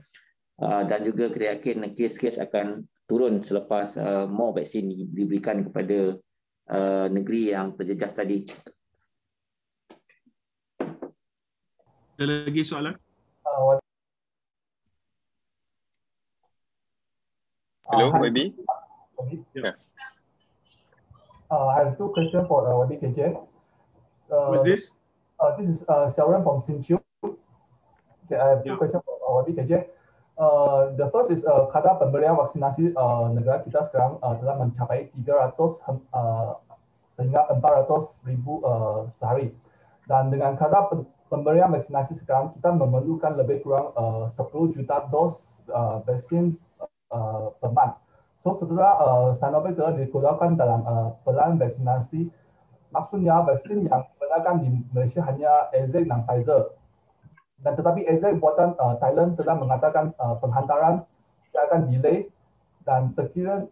uh, dan juga kita yakin kes-kes akan turun selepas uh, more vaksin diberikan kepada uh, negeri yang terjejas tadi. Ada lagi soalan? Ah, Hello, uh, ah, Wabi. Yeah. Ya. Uh, I have two questions for uh, Wabi KJ. Uh, Who is this? Uh, this is uh, Xiaoren from Sinchu. Okay, I have two yeah. questions for uh, Wabi KJ. Uh, the first is uh, kata pemberian vaksinasi uh, negara kita sekarang uh, telah mencapai 300 uh, sehingga 400 ribu uh, sehari. Dan dengan kata pemberian vaksinasi sekarang kita memerlukan lebih kurang uh, 10 juta dos uh, vaksin uh, per month. So setelah uh, Sinovac telah dikeluarkan dalam uh, pelan vaksinasi, maksudnya vaksin yang digunakan di Malaysia hanya AZ dan Pfizer. Dan tetapi AZ buatan uh, Thailand telah mengatakan uh, penghantaran akan delay dan sekiranya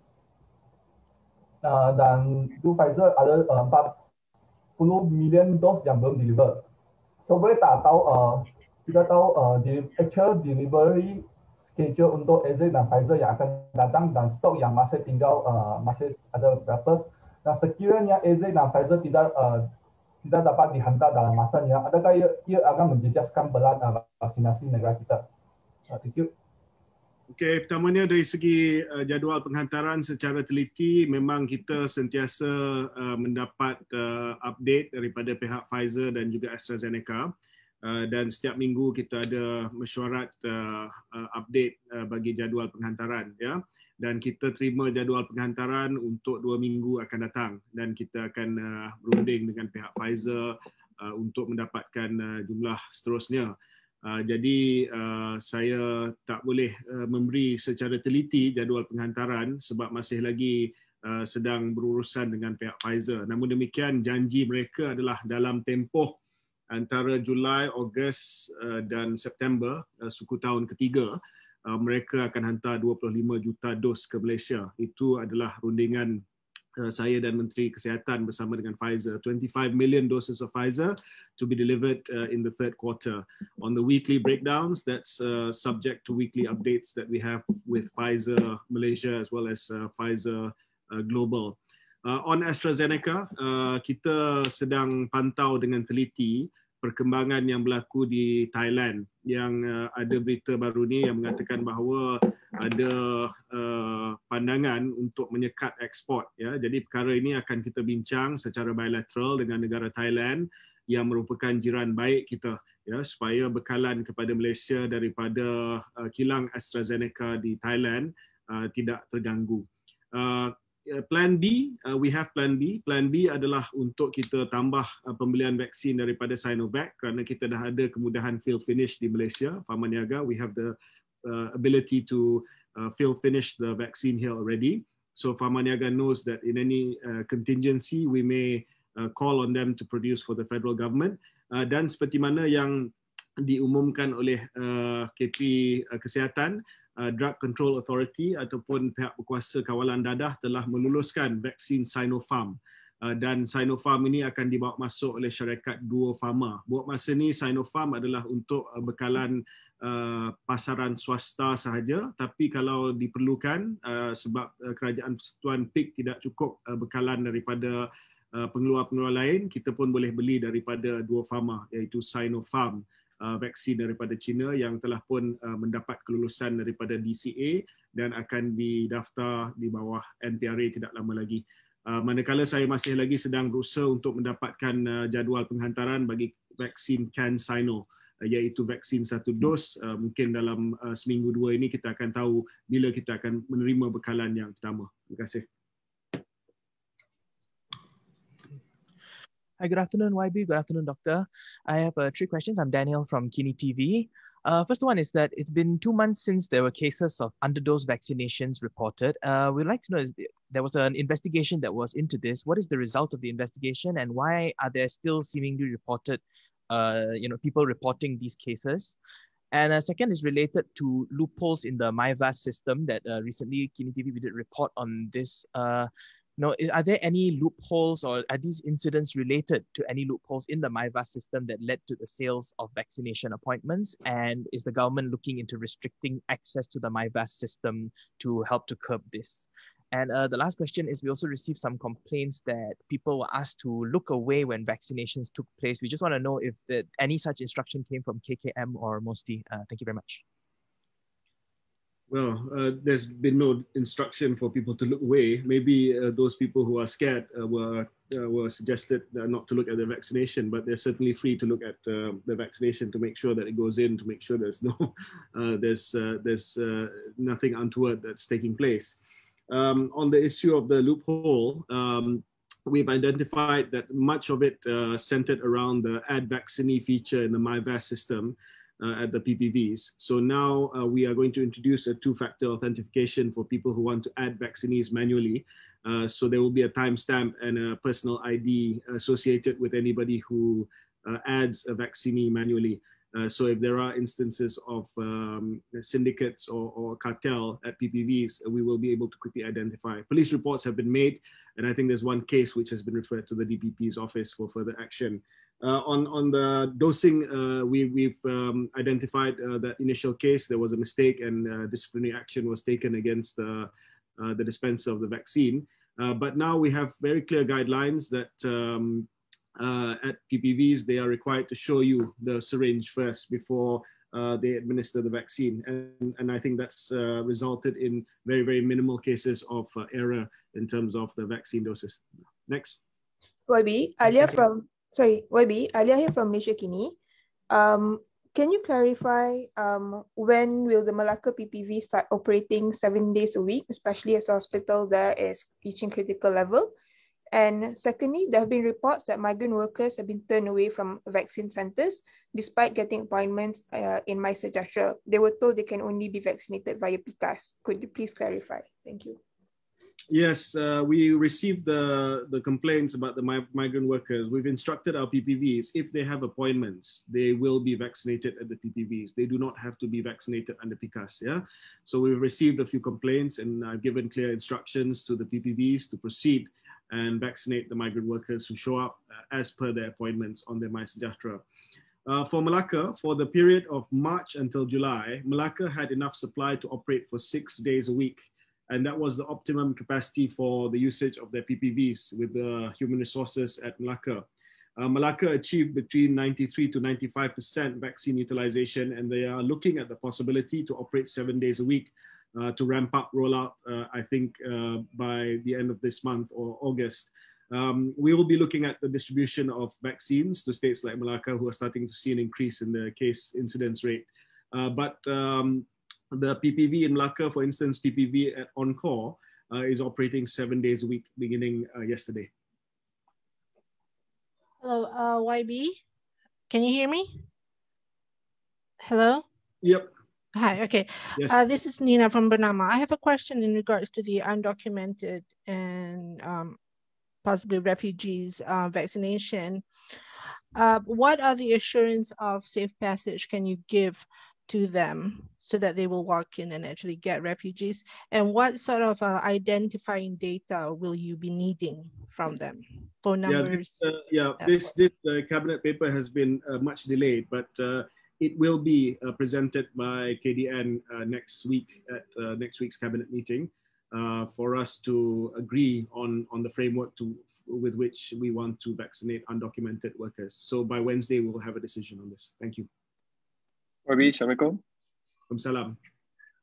uh, dan Pfizer ada uh, 40 million dos yang belum deliver. So boleh tak tahu uh, kita tahu uh, the actual delivery schedule untuk AZ dan Pfizer yang akan datang dan stok yang masih tinggal uh, masih ada berapa. Dan sekiranya AZ dan Pfizer tidak uh, tidak dapat dihantar dalam masa ni, adakah ia, ia akan menjejaskan belan uh, vaksinasi negara kita? Uh, thank you. Okey, pertamanya dari segi uh, jadual penghantaran secara teliti memang kita sentiasa uh, mendapat uh, update daripada pihak Pfizer dan juga AstraZeneca dan setiap minggu kita ada mesyuarat update bagi jadual penghantaran ya dan kita terima jadual penghantaran untuk dua minggu akan datang dan kita akan berunding dengan pihak Pfizer untuk mendapatkan jumlah seterusnya. Ah, jadi ah, saya tak boleh ah, memberi secara teliti jadual penghantaran sebab masih lagi sedang berurusan dengan pihak Pfizer. Namun demikian janji mereka adalah dalam tempoh antara Julai, Ogos dan September suku tahun ketiga mereka akan hantar 25 juta dos ke Malaysia. Itu adalah rundingan Uh, saya dan Menteri Kesihatan bersama dengan Pfizer 25 million doses of Pfizer to be delivered uh, in the third quarter on the weekly breakdowns that's uh, subject to weekly updates that we have with Pfizer Malaysia as well as uh, Pfizer uh, Global uh, on AstraZeneca uh, kita sedang pantau dengan teliti perkembangan yang berlaku di Thailand yang uh, ada berita baru ni yang mengatakan bahawa uh, Hmm. ada uh, pandangan untuk menyekat ekspor ya jadi perkara ini akan kita bincang secara bilateral dengan negara Thailand yang merupakan jiran baik kita ya supaya bekalan kepada Malaysia daripada uh, kilang AstraZeneca di Thailand uh, tidak terganggu uh, plan B uh, we have plan B plan B adalah untuk kita tambah uh, pembelian vaksin daripada Sinovac kerana kita dah ada kemudahan fill finish di Malaysia Pak Maniaga. we have the uh, ability to uh, fill finish the vaccine here already. So Farmaniaga knows that in any uh, contingency, we may uh, call on them to produce for the federal government. Uh, dan seperti mana yang <tsk> diumumkan oleh uh, KP uh, Kesihatan, uh, Drug Control Authority ataupun pihak berkuasa kawalan dadah telah meluluskan vaksin Sinopharm. Uh, dan Sinopharm ini akan dibawa masuk oleh syarikat Duo Pharma. Buat masa ini, Sinopharm adalah untuk uh, bekalan Eh, pasaran swasta sahaja tapi kalau diperlukan eh, sebab eh, kerajaan persekutuan PIK tidak cukup bekalan daripada pengeluar-pengeluar lain kita pun boleh beli daripada dua farma iaitu Sinopharm vaksin daripada China yang telah pun mendapat kelulusan daripada DCA dan akan didaftar di bawah NPRA tidak lama lagi. Manakala saya masih lagi sedang berusaha untuk mendapatkan jadual penghantaran bagi vaksin CanSino. Sino. Uh, iaitu vaksin satu dos uh, mungkin dalam uh, seminggu dua ini kita akan tahu bila kita akan menerima bekalan yang pertama. Terima kasih. Hi, good afternoon, YB. Good afternoon, Doctor. I have uh, three questions. I'm Daniel from Kini TV. Uh, first one is that it's been two months since there were cases of underdose vaccinations reported. Uh, we'd like to know is there was an investigation that was into this. What is the result of the investigation and why are there still seemingly reported uh, you know, people reporting these cases. And uh, second is related to loopholes in the MyVAS system that uh, recently Kini TV we did report on this. Uh, you know, is, are there any loopholes or are these incidents related to any loopholes in the MyVAS system that led to the sales of vaccination appointments? And is the government looking into restricting access to the MyVAS system to help to curb this? And uh, the last question is we also received some complaints that people were asked to look away when vaccinations took place. We just want to know if the, any such instruction came from KKM or MOSTI. Uh, thank you very much. Well, uh, there's been no instruction for people to look away. Maybe uh, those people who are scared uh, were, uh, were suggested not to look at the vaccination, but they're certainly free to look at the vaccination to make sure that it goes in, to make sure there's no, <laughs> there's, there's nothing untoward that's taking place um, on the issue of the loophole, um, we've identified that much of it uh, centered around the add vaccine feature in the MyVAS system uh, at the PPVs. So now uh, we are going to introduce a two-factor authentication for people who want to add vaccinees manually. Uh, so there will be a timestamp and a personal ID associated with anybody who uh, adds a vaccinee manually. Uh, so if there are instances of um, syndicates or, or, cartel at PPVs, uh, we will be able to quickly identify. Police reports have been made, and I think there's one case which has been referred to the DPP's office for further action. Uh, on, on the dosing, uh, we, have um, identified uh, that initial case, there was a mistake and disciplinary action was taken against the, the dispenser of the vaccine. but now we have very clear guidelines that um, uh, at PPVs, they are required to show you the syringe first before uh, they administer the vaccine. And, and I think that's uh, resulted in very, very minimal cases of uh, error in terms of the vaccine doses. Next. YB, Alia from, sorry, YB, Alia here from Malaysia Kini. Um, can you clarify um, when will the Malacca PPV start operating seven days a week, especially as hospital there is reaching critical level? And secondly, there have been reports that migrant workers have been turned away from vaccine centers despite getting appointments uh, in my suggestion. They were told they can only be vaccinated via PICAS. Could you please clarify? Thank you. Yes, uh, we received the, the complaints about the mi migrant workers. We've instructed our PPVs, if they have appointments, they will be vaccinated at the PPVs. They do not have to be vaccinated under PICAS, yeah? So we've received a few complaints and I've given clear instructions to the PPVs to proceed and vaccinate the migrant workers who show up uh, as per their appointments on their MySejahtera. Uh, for Malacca, for the period of March until July, Malacca had enough supply to operate for six days a week. And that was the optimum capacity for the usage of their PPVs with the human resources at Malacca. Uh, Malacca achieved between 93 to 95% vaccine utilization, and they are looking at the possibility to operate seven days a week uh, to ramp up rollout, uh, I think, uh, by the end of this month or August. Um, we will be looking at the distribution of vaccines to states like Malacca, who are starting to see an increase in the case incidence rate. but um, the PPV in Malacca, for instance, PPV at Encore, uh, is operating seven days a week beginning uh, yesterday. Hello, uh, YB. Can you hear me? Hello? Yep. Hi, okay. Yes. Uh, this is Nina from Bernama. I have a question in regards to the undocumented and um, possibly refugees uh, vaccination. Uh, what are the assurance of safe passage can you give to them so that they will walk in and actually get refugees? And what sort of uh, identifying data will you be needing from them? Phone numbers? Yeah, this, uh, yeah, this, this uh, cabinet paper has been uh, much delayed, but it will be uh, presented by KDN uh, next week at uh, next week's cabinet meeting for us to agree on, on the framework to, with which we want to vaccinate undocumented workers. So by Wednesday, we'll have a decision on this. Thank you. Wabi, Assalamualaikum. Salam.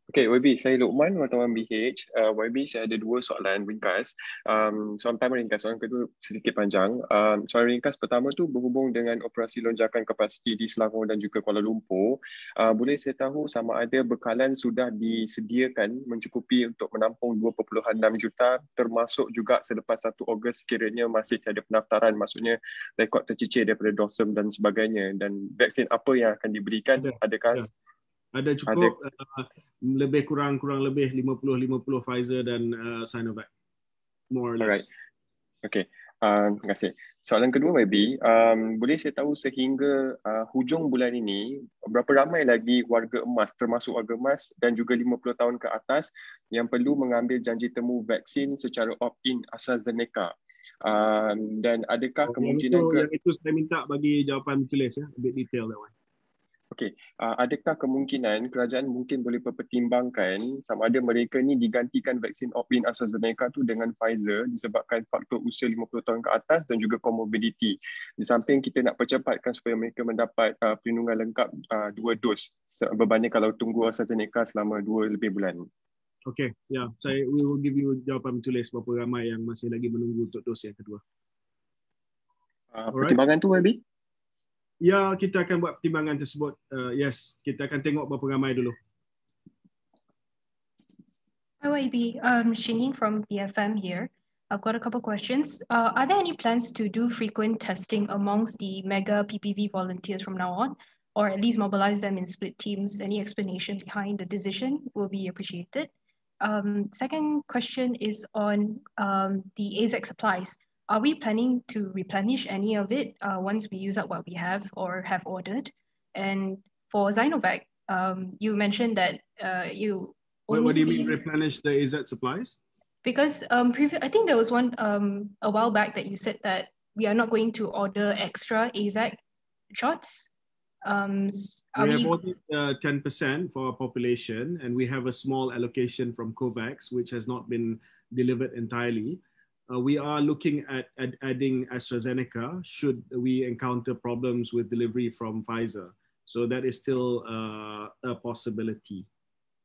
Okay, YB, saya Luqman, wartawan BH. Uh, YB, saya ada dua soalan ringkas. Um, soalan pertama ringkas, soalan kedua sedikit panjang. Um, soalan ringkas pertama tu berhubung dengan operasi lonjakan kapasiti di Selangor dan juga Kuala Lumpur. Uh, boleh saya tahu sama ada bekalan sudah disediakan mencukupi untuk menampung 2.6 juta termasuk juga selepas 1 Ogos kiranya masih ada pendaftaran maksudnya rekod tercicir daripada DOSM dan sebagainya dan vaksin apa yang akan diberikan ya, adakah yeah ada cukup ada. Uh, eh, lebih kurang kurang lebih 50-50 Pfizer dan uh, Sinovac. More or less. Alright. Okay. Uh, terima kasih. Soalan kedua maybe, um, boleh saya tahu sehingga uh, hujung bulan ini, berapa ramai lagi warga emas termasuk warga emas dan juga 50 tahun ke atas yang perlu mengambil janji temu vaksin secara opt-in AstraZeneca? Um, dan adakah okay, oh, kemungkinan itu, ke... Yang itu saya minta bagi jawapan tulis ya, a bit detail that one. Okey, uh, adakah kemungkinan kerajaan mungkin boleh pertimbangkan sama ada mereka ni digantikan vaksin opt-in AstraZeneca tu dengan Pfizer disebabkan faktor usia 50 tahun ke atas dan juga comorbidity. Di samping kita nak percepatkan supaya mereka mendapat uh, perlindungan lengkap uh, dua dos berbanding kalau tunggu AstraZeneca selama dua lebih bulan. Okey, ya, yeah. saya we will give you jawapan tulis berapa ramai yang masih lagi menunggu untuk dos yang kedua. Uh, pertimbangan tu maybe? Ya, kita akan buat pertimbangan tersebut. Uh, yes, kita akan tengok berapa ramai dulu. Hi, YB. Um, from BFM here. I've got a couple questions. Uh, are there any plans to do frequent testing amongst the mega PPV volunteers from now on, or at least mobilize them in split teams? Any explanation behind the decision will be appreciated. Um, second question is on um, the ASEC supplies. Are we planning to replenish any of it uh, once we use up what we have or have ordered? And for Zinovac, um, you mentioned that uh, you. What, what do you mean replenish the AZ supplies? Because um, previ- I think there was one um, a while back that you said that we are not going to order extra AZAC shots. Um, we have we... ordered uh, 10% for our population, and we have a small allocation from COVAX, which has not been delivered entirely uh, we are looking at, at, adding AstraZeneca should we encounter problems with delivery from Pfizer. So that is still uh, a possibility.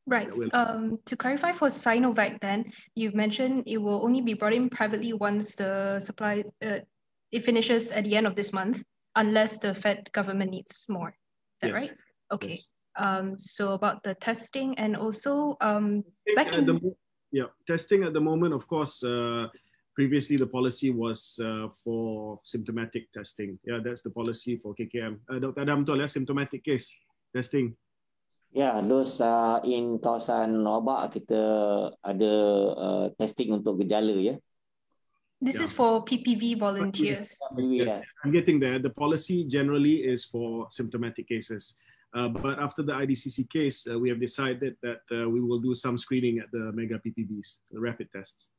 Right. Um, to clarify for Sinovac, then you mentioned it will only be brought in privately once the supply uh, it finishes at the end of this month, unless the Fed government needs more. Is that yes. right? Okay. Yes. Um, so about the testing and also um, back in the, yeah testing at the moment, of course. Uh, previously the policy was uh, for symptomatic testing. Yeah, that's the policy for KKM. Uh, Dr. Adam Tol, yeah, symptomatic case testing. Yeah, those uh, in kawasan Robak kita ada uh, testing untuk gejala ya. Yeah? This yeah. is for PPV volunteers. I'm getting there. The policy generally is for symptomatic cases. Uh, but after the IDCC case, uh, we have decided that uh, we will do some screening at the mega PPVs, the rapid tests.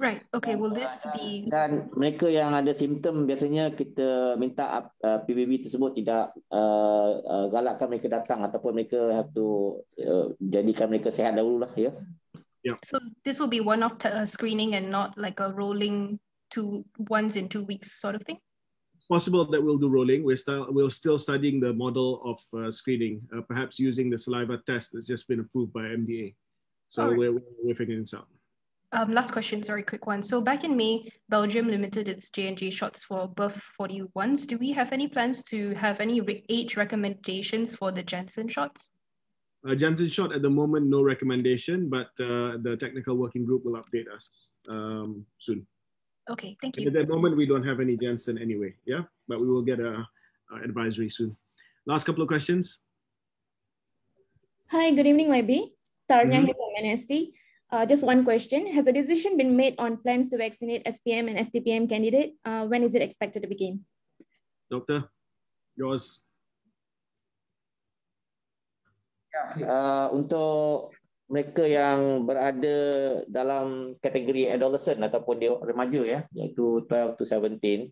Right. Okay. Will this be dan mereka yang ada simptom biasanya kita minta uh, PBB tersebut tidak uh, uh, galakkan mereka datang ataupun mereka have to uh, jadikan mereka sihat dahululah ya. Yeah. yeah. So this will be one off uh, screening and not like a rolling two once in two weeks sort of thing. It's possible that we'll do rolling. We're still we're still studying the model of uh, screening, uh, perhaps using the saliva test that's just been approved by MDA. So right. we're, we're figuring this out. Um, last question, sorry, quick one. So back in May, Belgium limited its J&J shots for above 41s. Do we have any plans to have any re age recommendations for the Janssen shots? Uh, Janssen shot at the moment, no recommendation, but uh, the technical working group will update us um, soon. Okay, thank you. And at the moment, we don't have any Janssen anyway, yeah? But we will get a, a advisory soon. Last couple of questions. Hi, good evening, Maybe. Tarnya mm -hmm. here from NSD. Uh, just one question. Has a decision been made on plans to vaccinate SPM and STPM candidate? Uh, when is it expected to begin? Doctor, yours. Yeah. Uh, untuk mereka yang berada dalam kategori adolescent ataupun remaja ya, iaitu 12 to 17,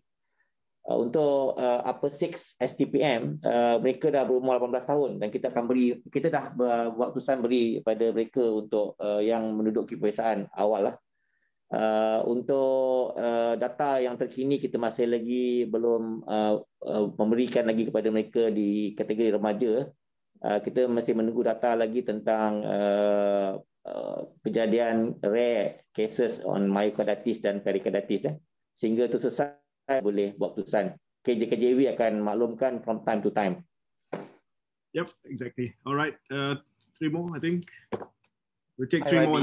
Uh, untuk uh, apa 6 STPM uh, mereka dah berumur 18 tahun dan kita akan beri kita dah uh, buat keputusan beri kepada mereka untuk uh, yang menduduki peperiksaan awal lah. Uh, untuk uh, data yang terkini kita masih lagi belum uh, uh, memberikan lagi kepada mereka di kategori remaja. Uh, kita masih menunggu data lagi tentang uh, Uh, kejadian rare cases on myocarditis dan pericarditis eh. sehingga tu tersesat boleh buat keputusan. KJKJW akan maklumkan from time to time. Yep, exactly. All right. Uh, three more, I think. We'll take Hi, three more.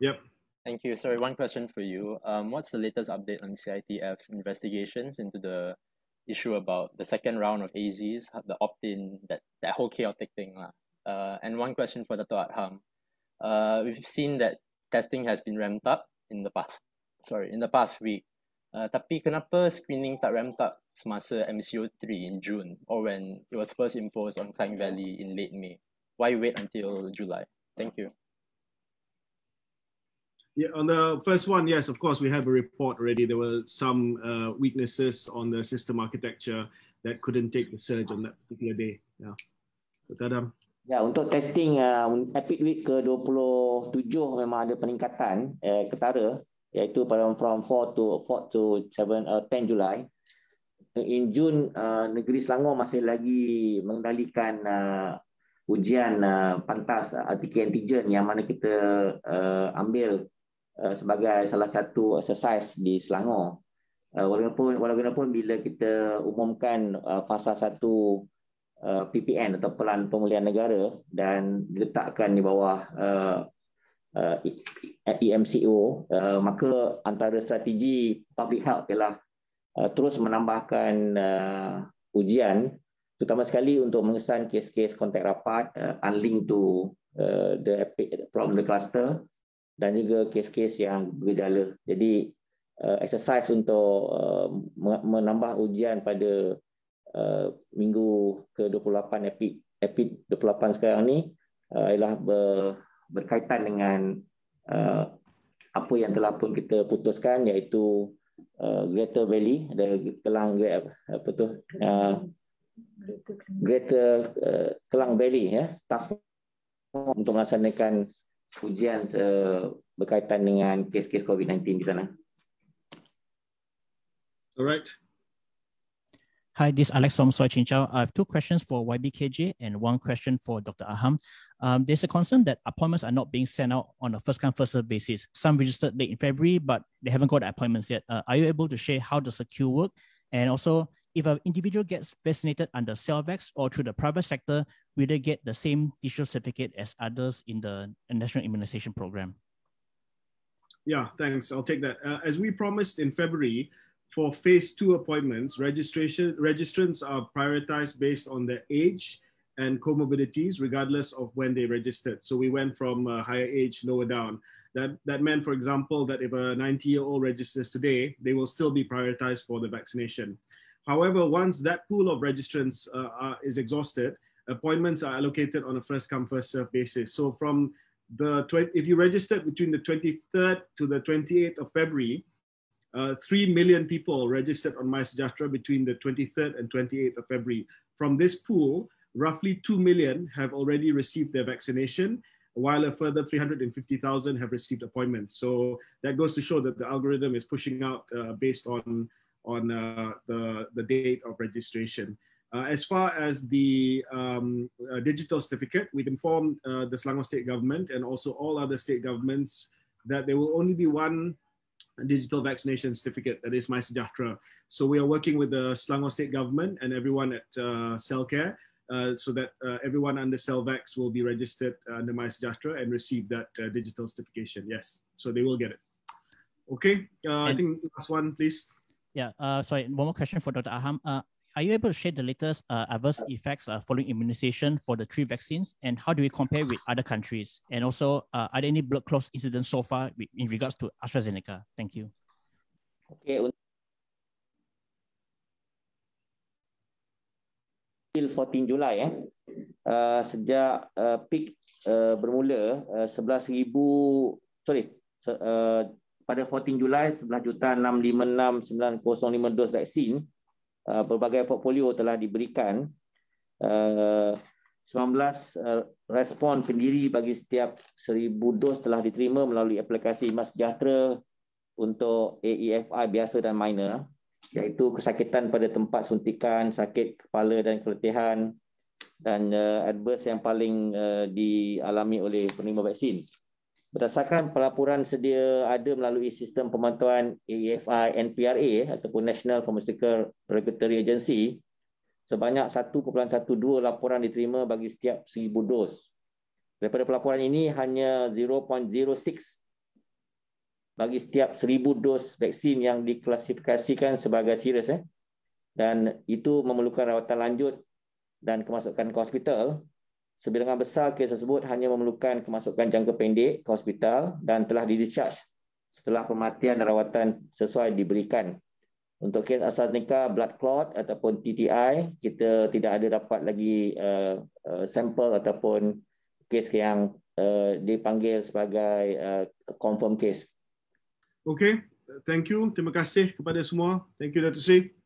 Yep. Thank you. Sorry, one question for you. Um, what's the latest update on CITF's investigations into the issue about the second round of AZs, the opt-in, that, that whole chaotic thing? Lah. Uh, and one question for Dato Adham. Uh, we've seen that testing has been ramped up in the past, sorry, in the past week. Uh, tapi kenapa screening tak ramped up semasa MCO3 in June or when it was first imposed on Klang Valley in late May? Why wait until July? Thank you. Yeah, on the first one, yes, of course, we have a report already. There were some uh, weaknesses on the system architecture that couldn't take the surge on that particular day. Yeah. Tadam. Ya, yeah, untuk testing uh, epic week ke-27 memang ada peningkatan eh, ketara iaitu pada from 4 to 4 to 7 uh, 10 Julai in June uh, negeri Selangor masih lagi mengendalikan uh, ujian uh, pantas RTK uh, antigen yang mana kita uh, ambil uh, sebagai salah satu exercise di Selangor uh, walaupun walaupun bila kita umumkan uh, fasa 1 uh, PPN atau pelan pemulihan negara dan diletakkan di bawah uh, uh, EMCO uh, maka antara strategi public health ialah uh, terus menambahkan uh, ujian terutama sekali untuk mengesan kes-kes kontak rapat uh, unlinked to uh, the epic problem the cluster dan juga kes-kes yang gejala jadi uh, exercise untuk uh, menambah ujian pada uh, minggu ke-28 epic epic 28 sekarang ni uh, ialah ber, berkaitan dengan uh, apa yang telah pun kita putuskan iaitu uh, Greater Valley ada Kelang Great apa tu uh, Greater uh, Kelang Valley ya task untuk melaksanakan ujian uh, berkaitan dengan kes-kes COVID-19 di sana. Alright. Hi, this is Alex from Soi Chin I have two questions for YBKJ and one question for Dr. Aham. um, there's a concern that appointments are not being sent out on a first come first serve basis. Some registered late in February, but they haven't got appointments yet. Uh, are you able to share how the secure work? And also, if an individual gets vaccinated under Cellvax or through the private sector, will they get the same digital certificate as others in the national immunization program? Yeah, thanks. I'll take that. Uh, as we promised in February, for phase two appointments, registration registrants are prioritized based on their age, and comorbidities, regardless of when they registered. So we went from higher age lower down. That, that meant, for example, that if a 90 year old registers today, they will still be prioritized for the vaccination. However, once that pool of registrants uh, are, is exhausted, appointments are allocated on a first come, first serve basis. So from the if you registered between the 23rd to the 28th of February, uh, 3 million people registered on MySajatra between the 23rd and 28th of February. From this pool, roughly 2 million have already received their vaccination, while a further 350,000 have received appointments. So that goes to show that the algorithm is pushing out uh, based on, on uh, the, the date of registration. Uh, as far as the um, uh, digital certificate, we've informed uh, the Selangor state government and also all other state governments that there will only be one digital vaccination certificate that is MySejahtera. So we are working with the Selangor state government and everyone at uh, Selcare uh, so that uh, everyone under Selvax will be registered under MySejahtera and receive that uh, digital certification. Yes, so they will get it. Okay, I think last one, please. Yeah, uh, sorry, one more question for Dr. Aham. Uh, are you able to share the latest uh, adverse effects uh, following immunization for the three vaccines and how do we compare with other countries? And also, uh, are there any blood clot incidents so far in regards to AstraZeneca? Thank you. Okay, till 14 Julai eh. Uh, sejak uh, peak uh, bermula uh, 11000 sorry uh, pada 14 Julai 11 juta 656905 dos vaksin uh, pelbagai portfolio telah diberikan uh, 19 uh, respon pendiri bagi setiap 1000 dos telah diterima melalui aplikasi Mas Sejahtera untuk AEFI biasa dan minor eh iaitu kesakitan pada tempat suntikan, sakit kepala dan keletihan dan uh, adverse yang paling uh, dialami oleh penerima vaksin. Berdasarkan pelaporan sedia ada melalui sistem pemantauan AEFI NPRA eh, ataupun National Pharmaceutical Regulatory Agency, sebanyak 1.12 laporan diterima bagi setiap 1,000 dos. Daripada pelaporan ini, hanya bagi setiap seribu dos vaksin yang diklasifikasikan sebagai serius eh dan itu memerlukan rawatan lanjut dan kemasukan ke hospital sebilangan besar kes tersebut hanya memerlukan kemasukan jangka pendek ke hospital dan telah di discharge setelah pematian dan rawatan sesuai diberikan untuk kes asal neka blood clot ataupun TTI kita tidak ada dapat lagi uh, uh, sampel ataupun kes yang uh, dipanggil sebagai uh, confirm case Okay, thank you. Terima kasih kepada semua. Thank you, Dato' Sri.